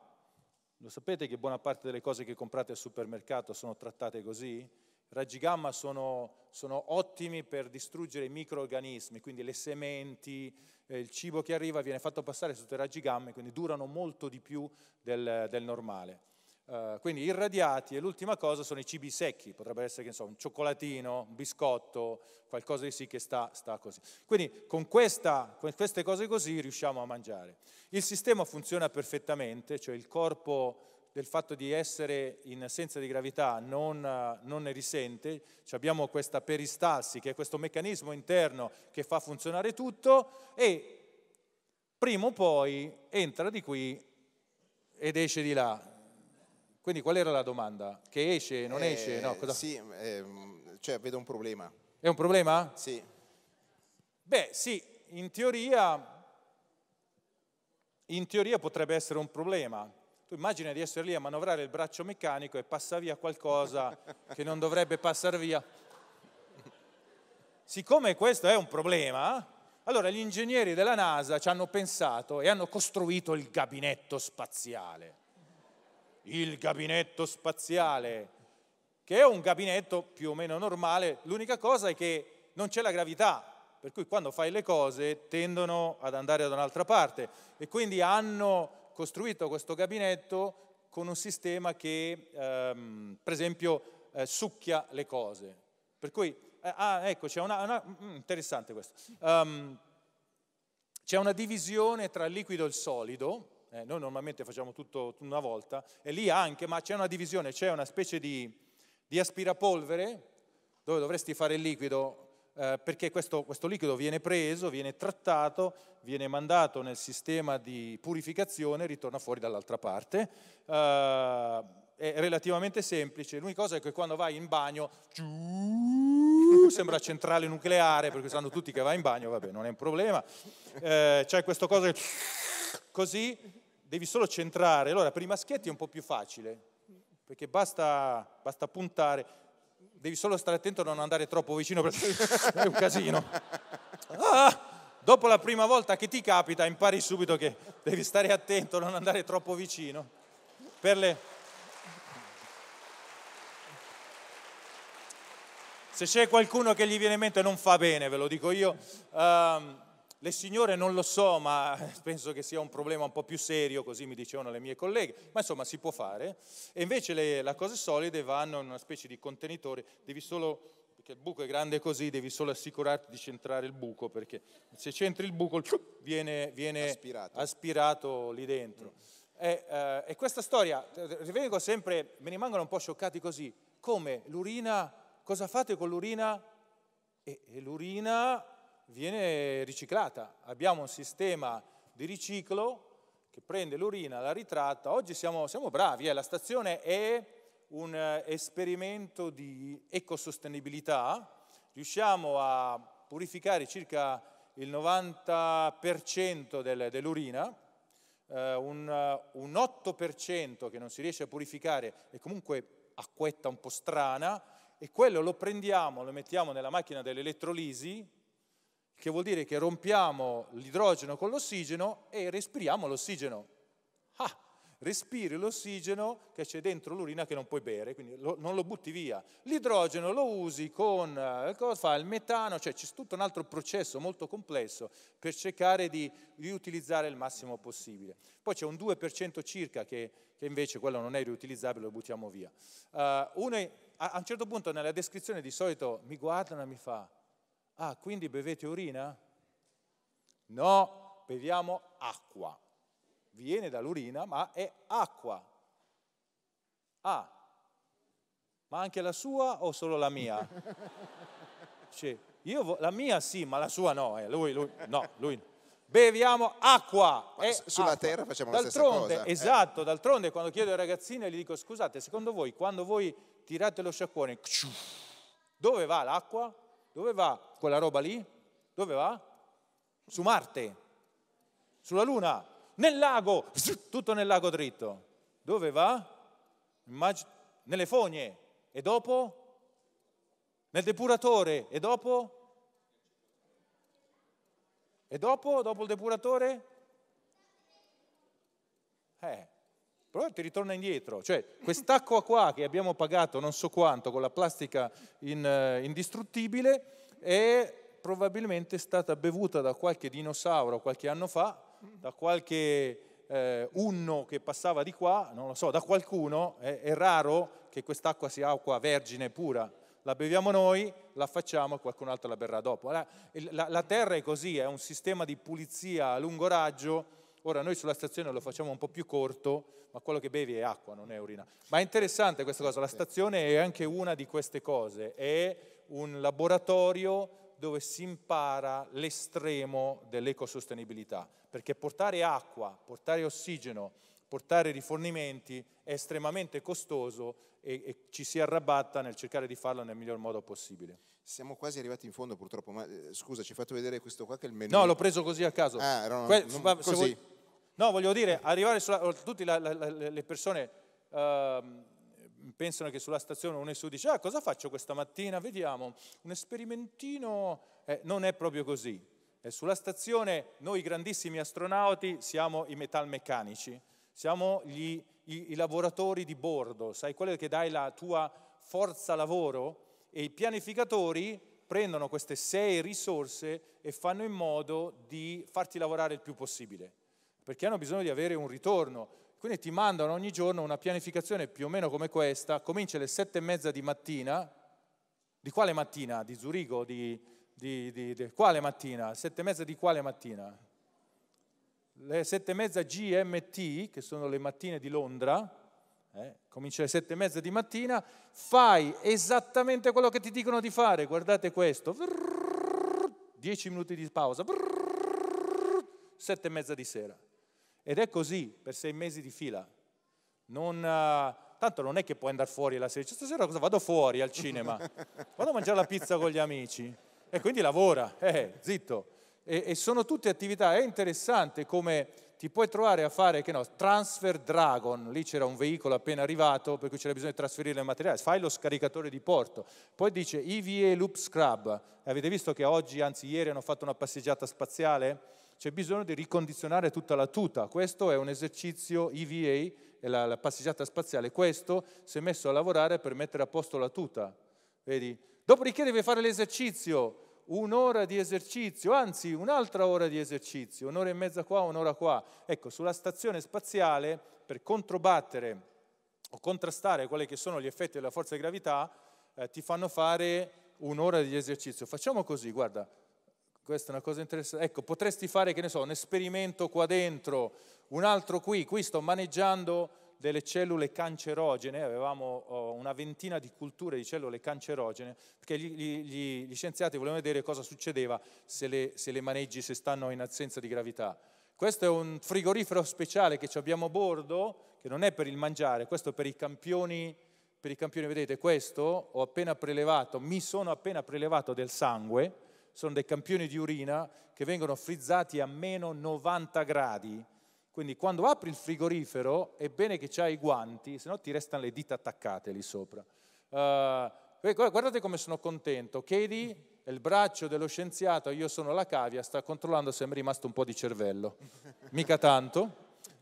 Lo sapete che buona parte delle cose che comprate al supermercato sono trattate così? Raggi gamma sono, sono ottimi per distruggere i microorganismi, quindi le sementi, eh, il cibo che arriva viene fatto passare sotto i raggi gamma, quindi durano molto di più del, del normale. Eh, quindi irradiati e l'ultima cosa sono i cibi secchi, potrebbe essere so, un cioccolatino, un biscotto, qualcosa di sì che sta, sta così. Quindi con, questa, con, queste cose così riusciamo a mangiare. Il sistema funziona perfettamente, cioè il corpo del fatto di essere in assenza di gravità non, non ne risente, cioè abbiamo questa peristassi che è questo meccanismo interno che fa funzionare tutto e prima o poi entra di qui ed esce di là, quindi qual era la domanda? Che esce, non eh, esce? No, cosa? Sì, ehm, cioè vedo un problema. È un problema? Sì. Beh, sì, in teoria, in teoria potrebbe essere un problema. Tu immagini di essere lì a manovrare il braccio meccanico e passa via qualcosa che non dovrebbe passare via. Siccome questo è un problema, allora gli ingegneri della NASA ci hanno pensato e hanno costruito il gabinetto spaziale il gabinetto spaziale, che è un gabinetto più o meno normale, l'unica cosa è che non c'è la gravità, per cui quando fai le cose tendono ad andare da un'altra parte e quindi hanno costruito questo gabinetto con un sistema che ehm, per esempio eh, succhia le cose. Per cui, eh, ah, ecco, c'è una, una mm, mm, interessante questo. Um, c'è una divisione tra il liquido e il solido, eh, noi normalmente facciamo tutto una volta, e lì anche, ma c'è una divisione, c'è una specie di, di aspirapolvere dove dovresti fare il liquido, eh, perché questo, questo liquido viene preso, viene trattato, viene mandato nel sistema di purificazione, ritorna fuori dall'altra parte. Eh, è relativamente semplice, l'unica cosa è che quando vai in bagno sembra centrale nucleare, perché sanno tutti che vai in bagno, vabbè, non è un problema. Eh, c'è questo cosa che così devi solo centrare. Allora per i maschietti è un po' più facile, perché basta, basta puntare, devi solo stare attento a non andare troppo vicino perché è un casino. Ah, dopo la prima volta che ti capita impari subito che devi stare attento a non andare troppo vicino. Per le... Se c'è qualcuno che gli viene in mente non fa bene, ve lo dico io. Um, le signore non lo so, ma penso che sia un problema un po' più serio, così mi dicevano le mie colleghe, ma insomma si può fare. E invece le, le cose solide vanno in una specie di contenitore, devi solo, perché il buco è grande così, devi solo assicurarti di centrare il buco, perché se centri il buco viene, viene aspirato. aspirato. lì dentro. Mm. E, eh, e, questa storia, eh, rivengo sempre, mi rimangono un po' scioccati così, come l'urina, cosa fate con l'urina? e, e l'urina viene riciclata. Abbiamo un sistema di riciclo che prende l'urina, la ritratta. Oggi siamo, siamo bravi, eh? la stazione è un eh, esperimento di ecosostenibilità. Riusciamo a purificare circa il 90% del, dell'urina, eh, un, un 8% che non si riesce a purificare è comunque acquetta un po' strana, e quello lo prendiamo, lo mettiamo nella macchina dell'elettrolisi, che vuol dire che rompiamo l'idrogeno con l'ossigeno e respiriamo l'ossigeno. Ah, respiri l'ossigeno che c'è dentro l'urina che non puoi bere, quindi lo, non lo butti via. L'idrogeno lo usi con eh, cosa fa? il metano, cioè c'è tutto un altro processo molto complesso per cercare di riutilizzare il massimo possibile. Poi c'è un 2% circa che, che invece quello non è riutilizzabile, lo buttiamo via. Uh, uno, a, a un certo punto nella descrizione di solito mi guardano e mi fa Ah, quindi bevete urina? No, beviamo acqua. Viene dall'urina, ma è acqua. Ah, ma anche la sua o solo la mia? Cioè, vo- la mia sì, ma la sua no, eh. lui, lui, no, lui Beviamo acqua. sulla acqua. terra facciamo d'altronde, la stessa cosa. Eh. Esatto, eh. d'altronde quando chiedo ai ragazzini gli dico scusate, secondo voi quando voi tirate lo sciacquone, dove va l'acqua? Dove va quella roba lì? Dove va? Su Marte, sulla Luna, nel lago, tutto nel lago dritto. Dove va? Immag- nelle fogne e dopo? Nel depuratore e dopo? E dopo? Dopo il depuratore? Eh però ti ritorna indietro, cioè quest'acqua qua che abbiamo pagato non so quanto con la plastica in, eh, indistruttibile è probabilmente stata bevuta da qualche dinosauro qualche anno fa, da qualche eh, unno che passava di qua, non lo so, da qualcuno, è, è raro che quest'acqua sia acqua vergine pura, la beviamo noi, la facciamo e qualcun altro la berrà dopo. La, la, la, terra è così, è un sistema di pulizia a lungo raggio Ora noi sulla stazione lo facciamo un po' più corto, ma quello che bevi è acqua, non è urina. Ma è interessante questa cosa, la stazione è anche una di queste cose, è un laboratorio dove si impara l'estremo dell'ecosostenibilità, perché portare acqua, portare ossigeno, portare rifornimenti è estremamente costoso e, e, ci si arrabatta nel cercare di farlo nel miglior modo possibile. Siamo quasi arrivati in fondo purtroppo, ma eh, scusa ci hai fatto vedere questo qua che è il menu. No, l'ho preso così a caso. Ah, no, que- non, così. Vuoi, No, voglio dire, arrivare sulla, tutte la, le persone uh, pensano che sulla stazione uno e su dice, ah cosa faccio questa mattina? Vediamo, un esperimentino, eh, non è proprio così. Eh, sulla stazione noi grandissimi astronauti siamo i metalmeccanici, siamo gli, i, i lavoratori di bordo, sai, quelli che dai la tua forza lavoro e i pianificatori prendono queste sei risorse e fanno in modo di farti lavorare il più possibile perché hanno bisogno di avere un ritorno. Quindi ti mandano ogni giorno una pianificazione più o meno come questa, comincia alle sette e mezza di mattina, di quale mattina? Di Zurigo? Di, di, di, di quale mattina? Sette e mezza di quale mattina? Le sette e mezza GMT, che sono le mattine di Londra, eh, comincia alle sette e mezza di mattina, fai esattamente quello che ti dicono di fare, guardate questo, 10 minuti di pausa, sette e mezza di sera. Ed è così per sei mesi di fila. Non, eh, tanto non è che puoi andare fuori la sera, stasera cosa vado fuori al cinema, vado a mangiare la pizza con gli amici e quindi lavora, eh, zitto. E, e sono tutte attività, è interessante come ti puoi trovare a fare, che no, Transfer Dragon, lì c'era un veicolo appena arrivato per cui c'era bisogno di trasferire il materiale, fai lo scaricatore di porto, poi dice EVA Loop Scrub, avete visto che oggi, anzi ieri hanno fatto una passeggiata spaziale? c'è bisogno di ricondizionare tutta la tuta. Questo è un esercizio EVA, la, la passeggiata spaziale. Questo si è messo a lavorare per mettere a posto la tuta. Vedi? Dopodiché deve fare l'esercizio un'ora di esercizio, anzi un'altra ora di esercizio, un'ora e mezza qua, un'ora qua. Ecco, sulla stazione spaziale, per controbattere o contrastare quelli che sono gli effetti della forza di gravità, eh, ti fanno fare un'ora di esercizio. Facciamo così, guarda, questa è una cosa interessante. Ecco, potresti fare, che ne so, un esperimento qua dentro, un altro qui. Qui sto maneggiando delle cellule cancerogene, avevamo oh, una ventina di culture di cellule cancerogene, perché gli, gli, gli scienziati volevano vedere cosa succedeva se le, se le maneggi, se stanno in assenza di gravità. Questo è un frigorifero speciale che abbiamo a bordo, che non è per il mangiare, questo è per i campioni per i campioni, vedete questo ho appena prelevato, mi sono appena prelevato del sangue, sono dei campioni di urina che vengono frizzati a meno 90 gradi. Quindi quando apri il frigorifero è bene che c'hai i guanti, se no ti restano le dita attaccate lì sopra. Uh, guardate come sono contento. Katie è il braccio dello scienziato, io sono la cavia, sta controllando se mi è rimasto un po' di cervello. Mica tanto.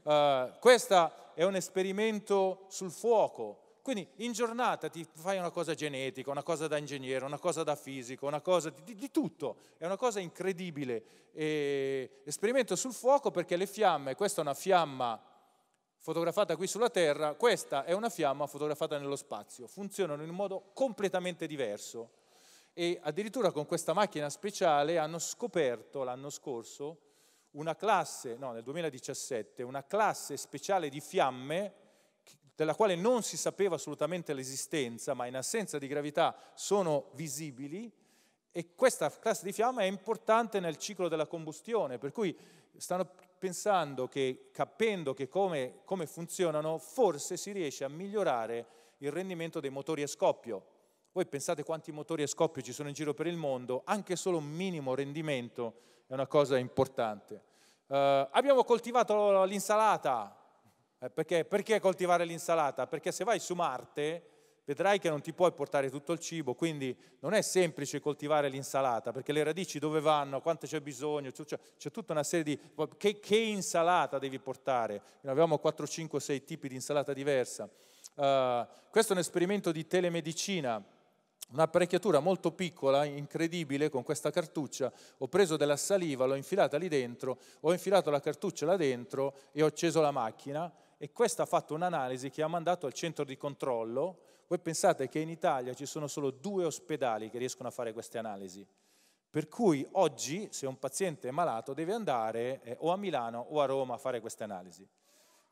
Uh, eh, questo è un esperimento sul fuoco, quindi in giornata ti fai una cosa genetica, una cosa da ingegnere, una cosa da fisico, una cosa di, di tutto. È una cosa incredibile. E esperimento sul fuoco perché le fiamme, questa è una fiamma fotografata qui sulla Terra, questa è una fiamma fotografata nello spazio, funzionano in un modo completamente diverso e addirittura con questa macchina speciale hanno scoperto l'anno scorso una classe, no nel 2017, una classe speciale di fiamme della quale non si sapeva assolutamente l'esistenza, ma in assenza di gravità sono visibili, e questa classe di fiamma è importante nel ciclo della combustione, per cui stanno pensando che, capendo che come, come funzionano, forse si riesce a migliorare il rendimento dei motori a scoppio. Voi pensate quanti motori a scoppio ci sono in giro per il mondo, anche solo un minimo rendimento è una cosa importante. Uh, abbiamo coltivato l'insalata, eh, perché? Perché coltivare l'insalata? Perché se vai su Marte vedrai che non ti puoi portare tutto il cibo, quindi non è semplice coltivare l'insalata, perché le radici dove vanno, quanto c'è bisogno, c'è, tutta una serie di... Che, che insalata devi portare? Noi abbiamo 4, 5, 6 tipi di insalata diversa. Uh, questo è un esperimento di telemedicina, un'apparecchiatura molto piccola, incredibile, con questa cartuccia. Ho preso della saliva, l'ho infilata lì dentro, ho infilato la cartuccia là dentro e ho acceso la macchina e questa ha fatto un'analisi che ha mandato al centro di controllo. Voi pensate che in Italia ci sono solo due ospedali che riescono a fare queste analisi. Per cui oggi, se un paziente è malato, deve andare eh, o a Milano o a Roma a fare queste analisi.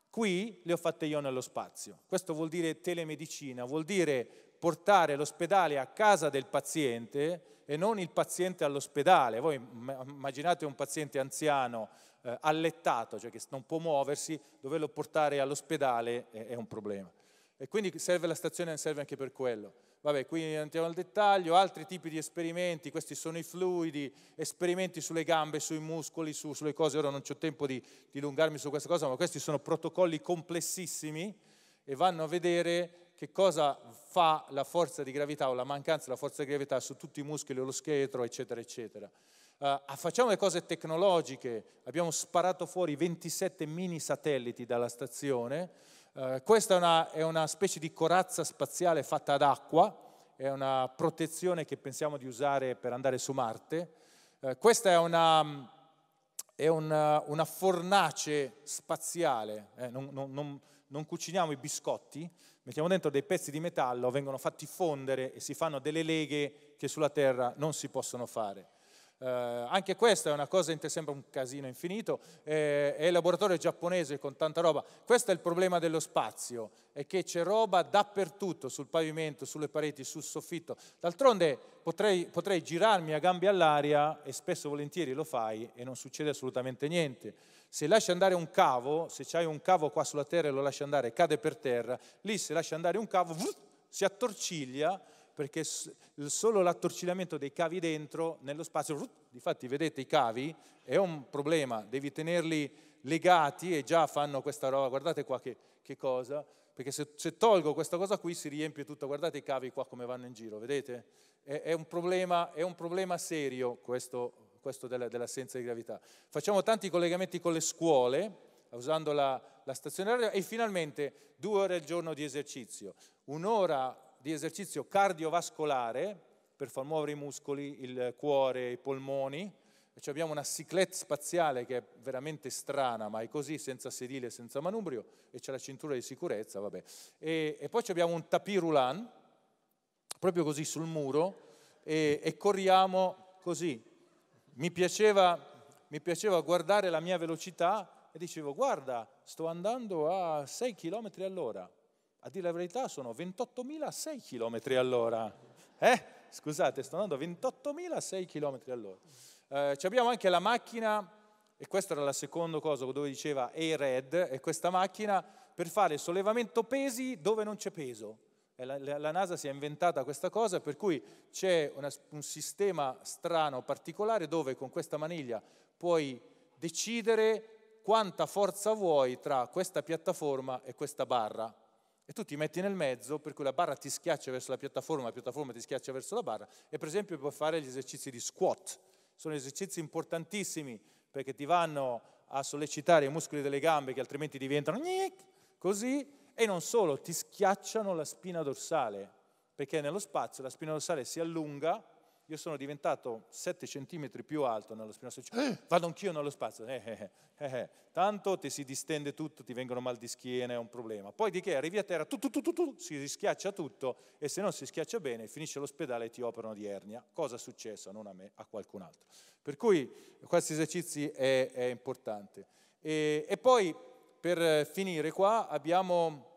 Qui le ho fatte io nello spazio. Questo vuol dire telemedicina, vuol dire portare l'ospedale a casa del paziente e non il paziente all'ospedale. Voi immaginate un paziente anziano eh, allettato, cioè che non può muoversi, doverlo portare all'ospedale è, è un problema. E quindi serve la stazione, serve anche per quello. Vabbè, qui andiamo al dettaglio, altri tipi di esperimenti, questi sono i fluidi, esperimenti sulle gambe, sui muscoli, su, sulle cose, ora non ho tempo di dilungarmi su questa cosa, ma questi sono protocolli complessissimi e vanno a vedere che cosa fa la forza di gravità o la mancanza della forza di gravità su tutti i muscoli o lo scheletro, eccetera, eccetera. Uh, facciamo le cose tecnologiche, abbiamo sparato fuori 27 mini satelliti dalla stazione, uh, questa è una, è una, specie di corazza spaziale fatta ad acqua, è una protezione che pensiamo di usare per andare su Marte, uh, questa è una, è una, una fornace spaziale, eh, non, non, non non cuciniamo i biscotti, mettiamo dentro dei pezzi di metallo, vengono fatti fondere e si fanno delle leghe che sulla terra non si possono fare. Eh, anche questa è una cosa, sempre un casino infinito, eh, è il laboratorio giapponese con tanta roba. Questo è il problema dello spazio, è che c'è roba dappertutto, sul pavimento, sulle pareti, sul soffitto. D'altronde potrei, potrei girarmi a gambe all'aria e spesso volentieri lo fai e non succede assolutamente niente. Se lasci andare un cavo, se c'hai un cavo qua sulla terra e lo lasci andare, cade per terra, lì se lasci andare un cavo, si attorciglia perché solo l'attorcigliamento dei cavi dentro nello spazio, infatti vedete i cavi, è un problema, devi tenerli legati e già fanno questa roba, guardate qua che, che cosa, perché se, se, tolgo questa cosa qui si riempie tutto, guardate i cavi qua come vanno in giro, vedete? È, è, un, problema, è un problema serio questo questo dell'assenza di gravità. Facciamo tanti collegamenti con le scuole, usando la, la stazione aerea, e finalmente due ore al giorno di esercizio, un'ora di esercizio cardiovascolare per far muovere i muscoli, il cuore, i polmoni, cioè abbiamo una ciclette spaziale che è veramente strana, ma è così, senza sedile, senza manubrio, e c'è la cintura di sicurezza, vabbè. E, e poi abbiamo un roulant, proprio così sul muro, e, e corriamo così, mi piaceva, mi piaceva guardare la mia velocità e dicevo guarda, sto andando a 6 km all'ora. A dire la verità sono 28.006 km all'ora. Eh? Scusate, sto andando a 28.006 km all'ora. Eh, abbiamo anche la macchina, e questa era la seconda cosa dove diceva A-Red, e questa macchina per fare sollevamento pesi dove non c'è peso. La, la, NASA si è inventata questa cosa per cui c'è una, un sistema strano, particolare, dove con questa maniglia puoi decidere quanta forza vuoi tra questa piattaforma e questa barra. E tu ti metti nel mezzo, per cui la barra ti schiaccia verso la piattaforma, la piattaforma ti schiaccia verso la barra, e per esempio puoi fare gli esercizi di squat. Sono esercizi importantissimi perché ti vanno a sollecitare i muscoli delle gambe che altrimenti diventano così, e non solo, ti schiacciano la spina dorsale, perché nello spazio la spina dorsale si allunga, io sono diventato 7 cm più alto nello spina dorsale, eh, vado anch'io nello spazio, eh eh, eh, eh, tanto ti si distende tutto, ti vengono mal di schiena, è un problema. Poi di che arrivi a terra, tu, tu, tu, tu, si schiaccia tutto e se non si schiaccia bene finisce l'ospedale e ti operano di ernia, cosa è successo, non a me, a qualcun altro. Per cui questi esercizi è, è importante. e, e poi per eh, finire qua abbiamo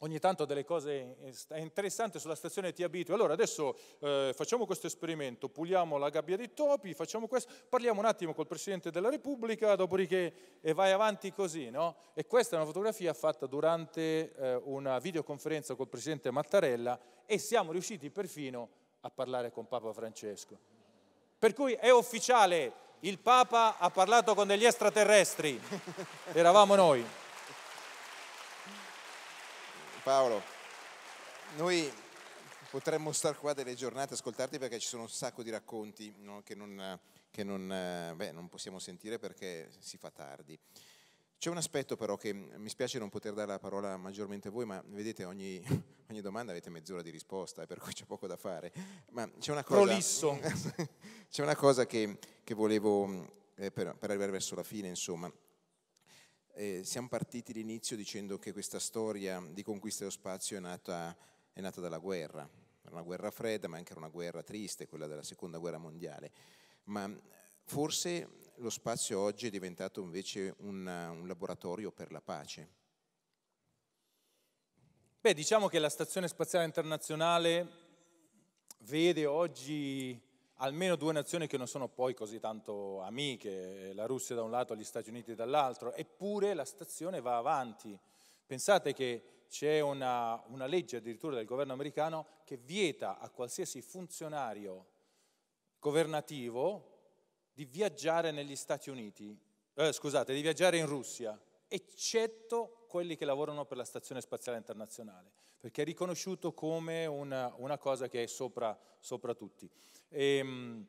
ogni tanto delle cose interessanti sulla stazione ti abitui. Allora adesso eh, facciamo questo esperimento, puliamo la gabbia dei topi, facciamo questo, parliamo un attimo col Presidente della Repubblica, dopodiché e vai avanti così. No? E questa è una fotografia fatta durante eh, una videoconferenza col Presidente Mattarella e siamo riusciti perfino a parlare con Papa Francesco. Per cui è ufficiale, il Papa ha parlato con degli extraterrestri, eravamo noi. Paolo, noi potremmo star qua delle giornate a ascoltarti perché ci sono un sacco di racconti no, che, non, che non, eh, beh, non possiamo sentire perché si fa tardi. C'è un aspetto però che mi spiace non poter dare la parola maggiormente a voi, ma vedete ogni, ogni domanda avete mezz'ora di risposta, per cui c'è poco da fare. Ma c'è una cosa, Prolisso. c'è una cosa che, che volevo, eh, per, per, arrivare verso la fine, insomma. Eh, siamo partiti l'inizio dicendo che questa storia di conquista dello spazio è nata, è nata dalla guerra. Era una guerra fredda, ma anche era una guerra triste, quella della seconda guerra mondiale. Ma forse lo spazio oggi è diventato invece un, un laboratorio per la pace. Beh, diciamo che la Stazione Spaziale Internazionale vede oggi almeno due nazioni che non sono poi così tanto amiche, la Russia da un lato e gli Stati Uniti dall'altro, eppure la stazione va avanti. Pensate che c'è una, una, legge addirittura del governo americano che vieta a qualsiasi funzionario governativo di viaggiare negli Stati Uniti, eh, scusate, di viaggiare in Russia, eccetto quelli che lavorano per la Stazione Spaziale Internazionale, perché è riconosciuto come una, una cosa che è sopra, sopra tutti. E, ehm, mh,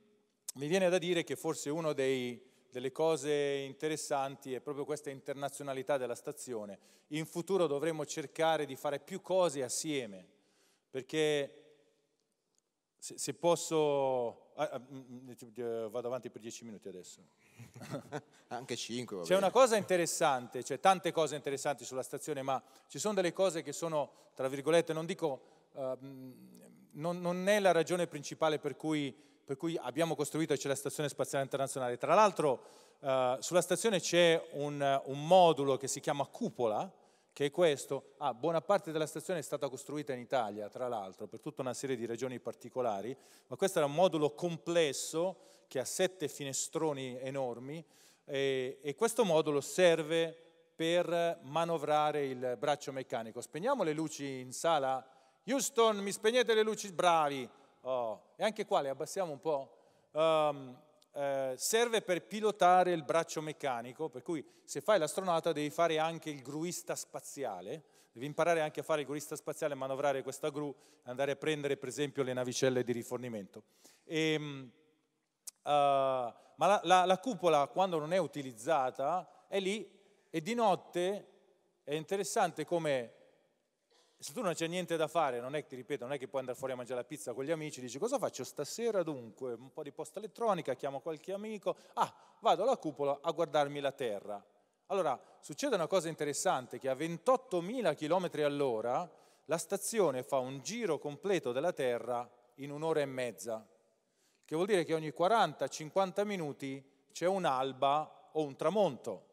mi viene da dire che forse una delle cose interessanti è proprio questa internazionalità della stazione. In futuro dovremo cercare di fare più cose assieme, perché se, se posso Ah, ah, mm, mm, eh, vado avanti per dieci minuti adesso. Anche cinque. C'è una cosa interessante, c'è tante cose interessanti sulla stazione, ma ci sono delle cose che sono, tra virgolette, non dico, uh, non, non, è la ragione principale per cui, per cui abbiamo costruito c'è la Stazione Spaziale Internazionale. Tra l'altro uh, sulla stazione c'è un, un modulo che si chiama cupola, che è questo. Ah, buona parte della stazione è stata costruita in Italia, tra l'altro, per tutta una serie di regioni particolari, ma questo era un modulo complesso che ha sette finestroni enormi e, e questo modulo serve per manovrare il braccio meccanico. Spegniamo le luci in sala. Houston, mi spegnete le luci, bravi. Oh, e anche qua le abbassiamo un po'. Um, eh, serve per pilotare il braccio meccanico, per cui se fai l'astronauta devi fare anche il gruista spaziale, devi imparare anche a fare il gruista spaziale, manovrare questa gru, andare a prendere per esempio le navicelle di rifornimento. E, ehm, uh, eh, ma la, la, la cupola quando non è utilizzata è lì e di notte è interessante come se tu non c'è niente da fare, non è, ti ripeto, non è che puoi andare fuori a mangiare la pizza con gli amici, dici cosa faccio stasera dunque? Un po' di posta elettronica, chiamo qualche amico, ah, vado alla cupola a guardarmi la Terra. Allora, succede una cosa interessante, che a 28.000 km all'ora la stazione fa un giro completo della Terra in un'ora e mezza, che vuol dire che ogni 40-50 minuti c'è un'alba o un tramonto.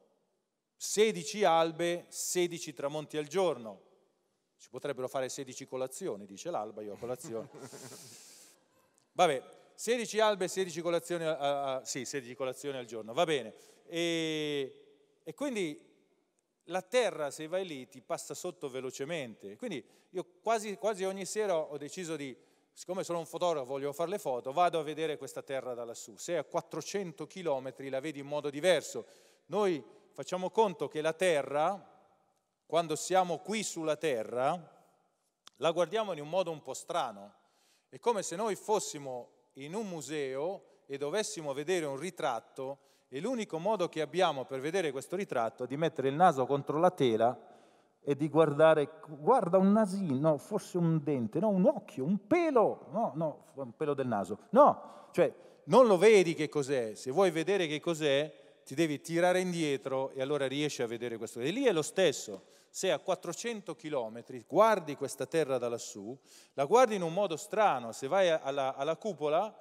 16 albe, 16 tramonti al giorno si potrebbero fare 16 colazioni, dice l'alba, io a colazione. Vabbè, 16 albe e 16 colazioni, a, a, sì, 16 colazioni al giorno, va bene. E, e quindi la terra, se vai lì, ti passa sotto velocemente. Quindi io quasi, quasi, ogni sera ho deciso di, siccome sono un fotografo, voglio fare le foto, vado a vedere questa terra da lassù. Se a 400 km la vedi in modo diverso. Noi facciamo conto che la terra, quando siamo qui sulla terra, la guardiamo in un modo un po' strano. È come se noi fossimo in un museo e dovessimo vedere un ritratto e l'unico modo che abbiamo per vedere questo ritratto è di mettere il naso contro la tela e di guardare, guarda un nasino, forse un dente, no, un occhio, un pelo, no, no, un pelo del naso. No, cioè non lo vedi che cos'è, se vuoi vedere che cos'è ti devi tirare indietro e allora riesci a vedere questo. E lì è lo stesso, se a 400 km guardi questa terra da lassù, la guardi in un modo strano, se vai alla, alla cupola,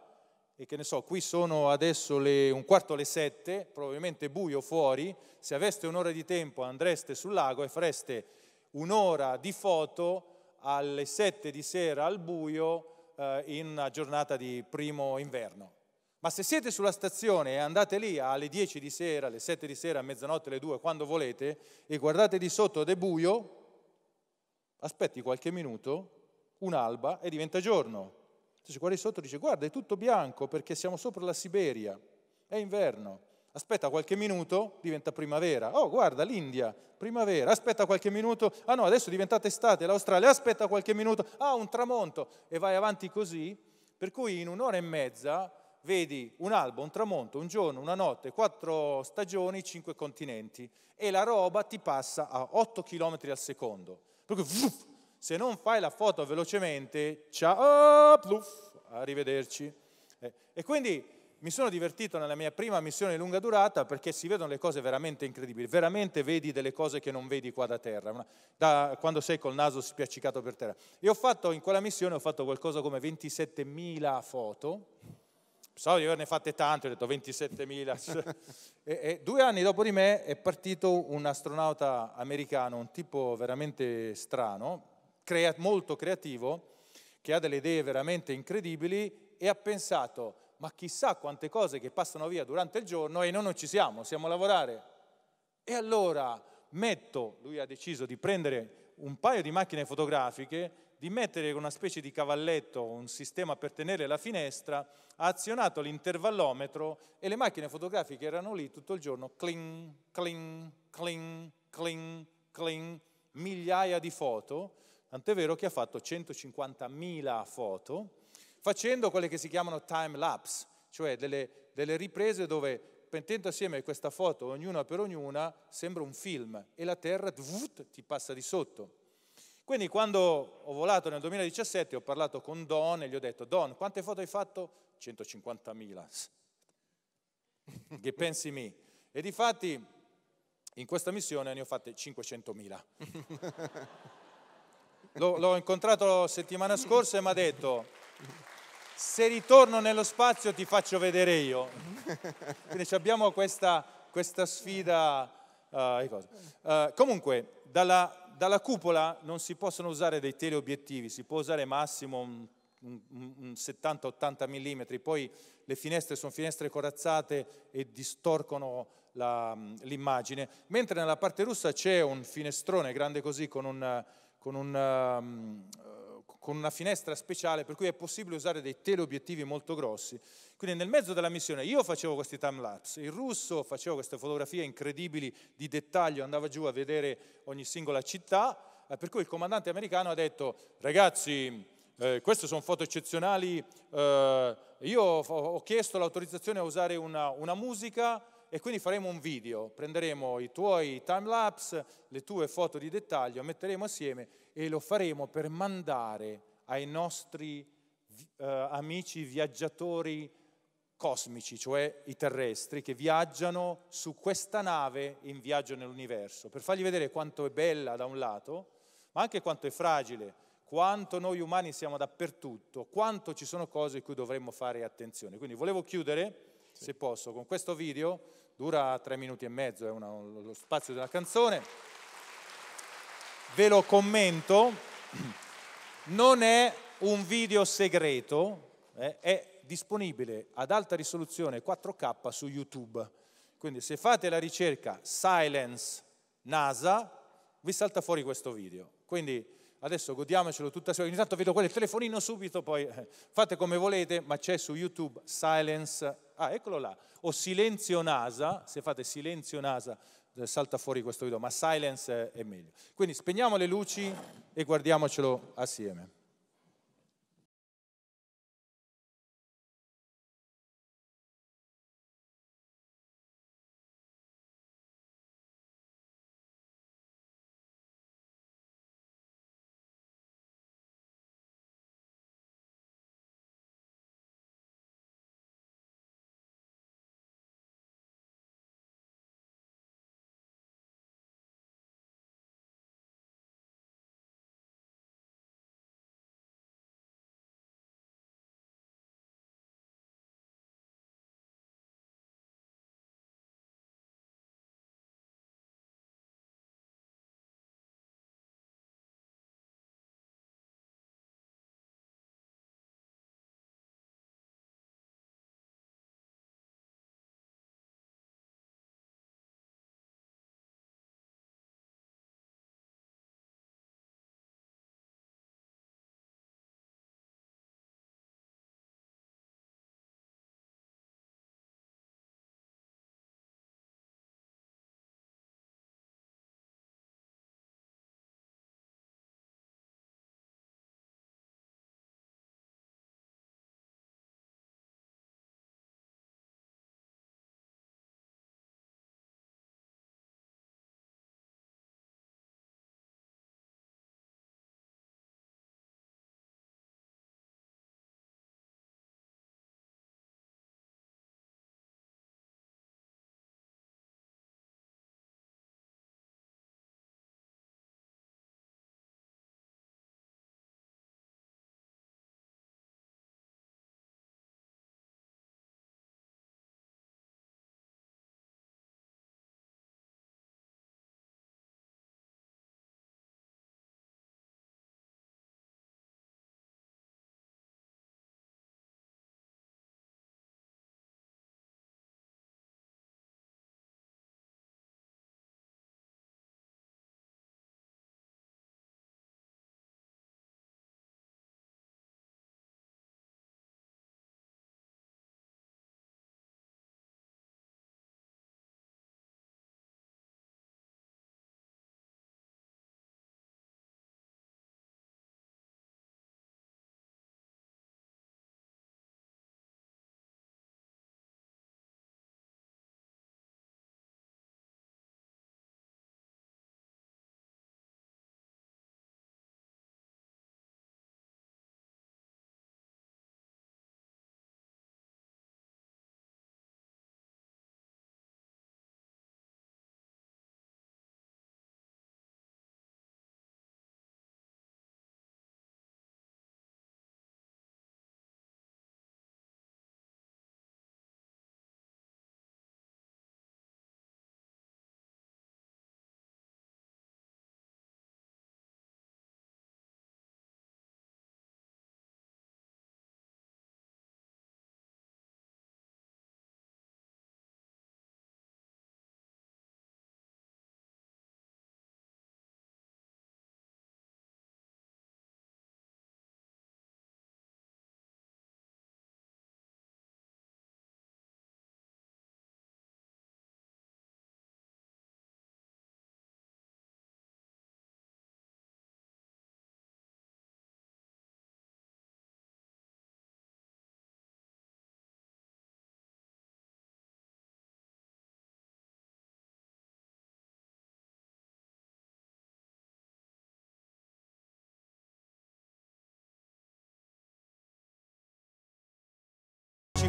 e che ne so, qui sono adesso le, un quarto alle sette, probabilmente buio fuori, se aveste un'ora di tempo andreste sul lago e fareste un'ora di foto alle sette di sera al buio eh, in una giornata di primo inverno. Ma se siete sulla stazione e andate lì alle 10 di sera, alle 7 di sera, a mezzanotte, alle 2, quando volete, e guardate di sotto ed è buio, aspetti qualche minuto, un'alba e diventa giorno. Se ci guardi sotto dice guarda è tutto bianco perché siamo sopra la Siberia, è inverno. Aspetta qualche minuto, diventa primavera. Oh, guarda l'India, primavera. Aspetta qualche minuto. Ah no, adesso è diventata estate, l'Australia. Aspetta qualche minuto. Ah, un tramonto. E vai avanti così. Per cui in un'ora e mezza vedi un albo, un tramonto, un giorno, una notte, quattro stagioni, cinque continenti e la roba ti passa a 8 km al secondo. Perché se non fai la foto velocemente, ciao, pluff, arrivederci. Eh, e quindi mi sono divertito nella mia prima missione lunga durata perché si vedono le cose veramente incredibili, veramente vedi delle cose che non vedi qua da terra, da quando sei col naso spiaccicato per terra. E ho fatto in quella missione ho fatto qualcosa come 27.000 foto so di averne fatte tante, ho detto 27.000. e, e due anni dopo di me è partito un astronauta americano, un tipo veramente strano, crea- molto creativo, che ha delle idee veramente incredibili e ha pensato, ma chissà quante cose che passano via durante il giorno e noi non ci siamo, siamo a lavorare. E allora metto, lui ha deciso di prendere un paio di macchine fotografiche, di mettere una specie di cavalletto, un sistema per tenere la finestra ha azionato l'intervallometro e le macchine fotografiche erano lì tutto il giorno, cling, cling, cling, cling, cling, migliaia di foto, tant'è vero che ha fatto 150.000 foto, facendo quelle che si chiamano time lapse, cioè delle, delle riprese dove mettendo assieme questa foto, ognuna per ognuna, sembra un film e la Terra tvut, ti passa di sotto. Quindi quando ho volato nel 2017 ho parlato con Don e gli ho detto Don, quante foto hai fatto? 150.000. che pensi mi? E di fatti in questa missione ne ho fatte 500.000. l'ho, l'ho incontrato settimana scorsa e mi ha detto, se ritorno nello spazio ti faccio vedere io. Quindi abbiamo questa, questa sfida. Uh, uh, comunque, dalla, dalla, cupola non si possono usare dei teleobiettivi, si può usare massimo un 70-80 mm, poi le finestre sono finestre corazzate e distorcono la, mm, l'immagine, mentre nella parte russa c'è un finestrone grande così con, un, con, un, mm, eh, con una finestra speciale per cui è possibile usare dei teleobiettivi molto grossi. Quindi nel mezzo della missione io facevo questi time lapse, il russo faceva queste fotografie incredibili di dettaglio, andava giù a vedere ogni singola città, eh, per cui il comandante americano ha detto ragazzi eh, queste sono foto eccezionali, eh, io ho chiesto l'autorizzazione a usare una, una musica e quindi faremo un video, prenderemo i tuoi timelapse, le tue foto di dettaglio, metteremo assieme e lo faremo per mandare ai nostri eh, amici viaggiatori cosmici, cioè i terrestri, che viaggiano su questa nave in viaggio nell'universo, per fargli vedere quanto è bella da un lato, ma anche quanto è fragile, quanto noi umani siamo dappertutto, quanto ci sono cose cui dovremmo fare attenzione. Quindi volevo chiudere, sì. se posso, con questo video, dura tre minuti e mezzo, è una, lo spazio della canzone, ve lo commento, non è un video segreto, eh, è disponibile ad alta risoluzione 4K su YouTube. Quindi se fate la ricerca Silence NASA, vi salta fuori questo video. Quindi adesso godiamocelo tutta sera. Ogni tanto vedo quello, il telefonino subito, poi eh, fate come volete, ma c'è su YouTube Silence, ah eccolo là, o Silenzio NASA, se fate Silenzio NASA eh, salta fuori questo video, ma Silence è meglio. Quindi spegniamo le luci e guardiamocelo assieme.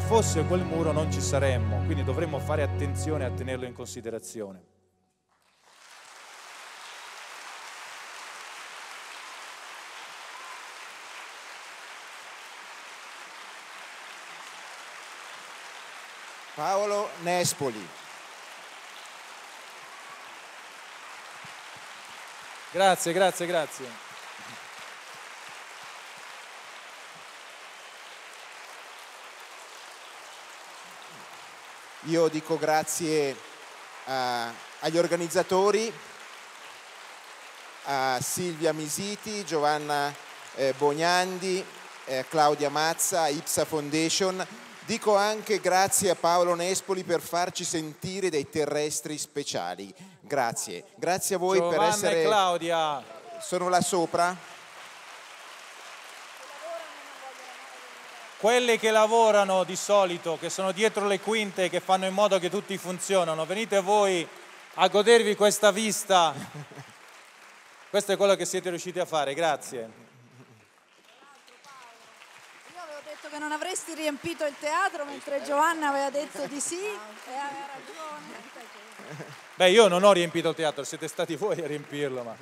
fosse quel muro non ci saremmo, quindi dovremmo fare attenzione a tenerlo in considerazione. Paolo Nespoli. Grazie, grazie, grazie. Io dico grazie a, agli organizzatori, a Silvia Misiti, Giovanna eh, Bognandi, eh, Claudia Mazza, Ipsa Foundation. Dico anche grazie a Paolo Nespoli per farci sentire dei terrestri speciali. Grazie. Grazie a voi Giovanna per essere... Claudia. Sono là sopra. quelli che lavorano di solito, che sono dietro le quinte, che fanno in modo che tutti funzionano, venite voi a godervi questa vista. Questo è quello che siete riusciti a fare, grazie. Paolo, Io avevo detto che non avresti riempito il teatro, mentre Giovanna aveva detto di sì e aveva ragione. Beh, io non ho riempito il teatro, siete stati voi a riempirlo, ma...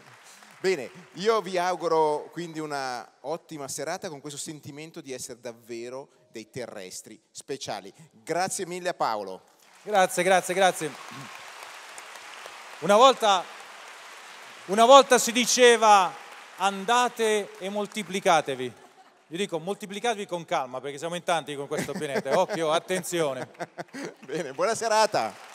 Bene, io vi auguro quindi una ottima serata con questo sentimento di essere davvero dei terrestri speciali. Grazie mille a Paolo. Grazie, grazie, grazie. Una volta, una volta si diceva andate e moltiplicatevi. Io dico moltiplicatevi con calma perché siamo in tanti con questo pianeta. Occhio, attenzione. Bene, buona serata.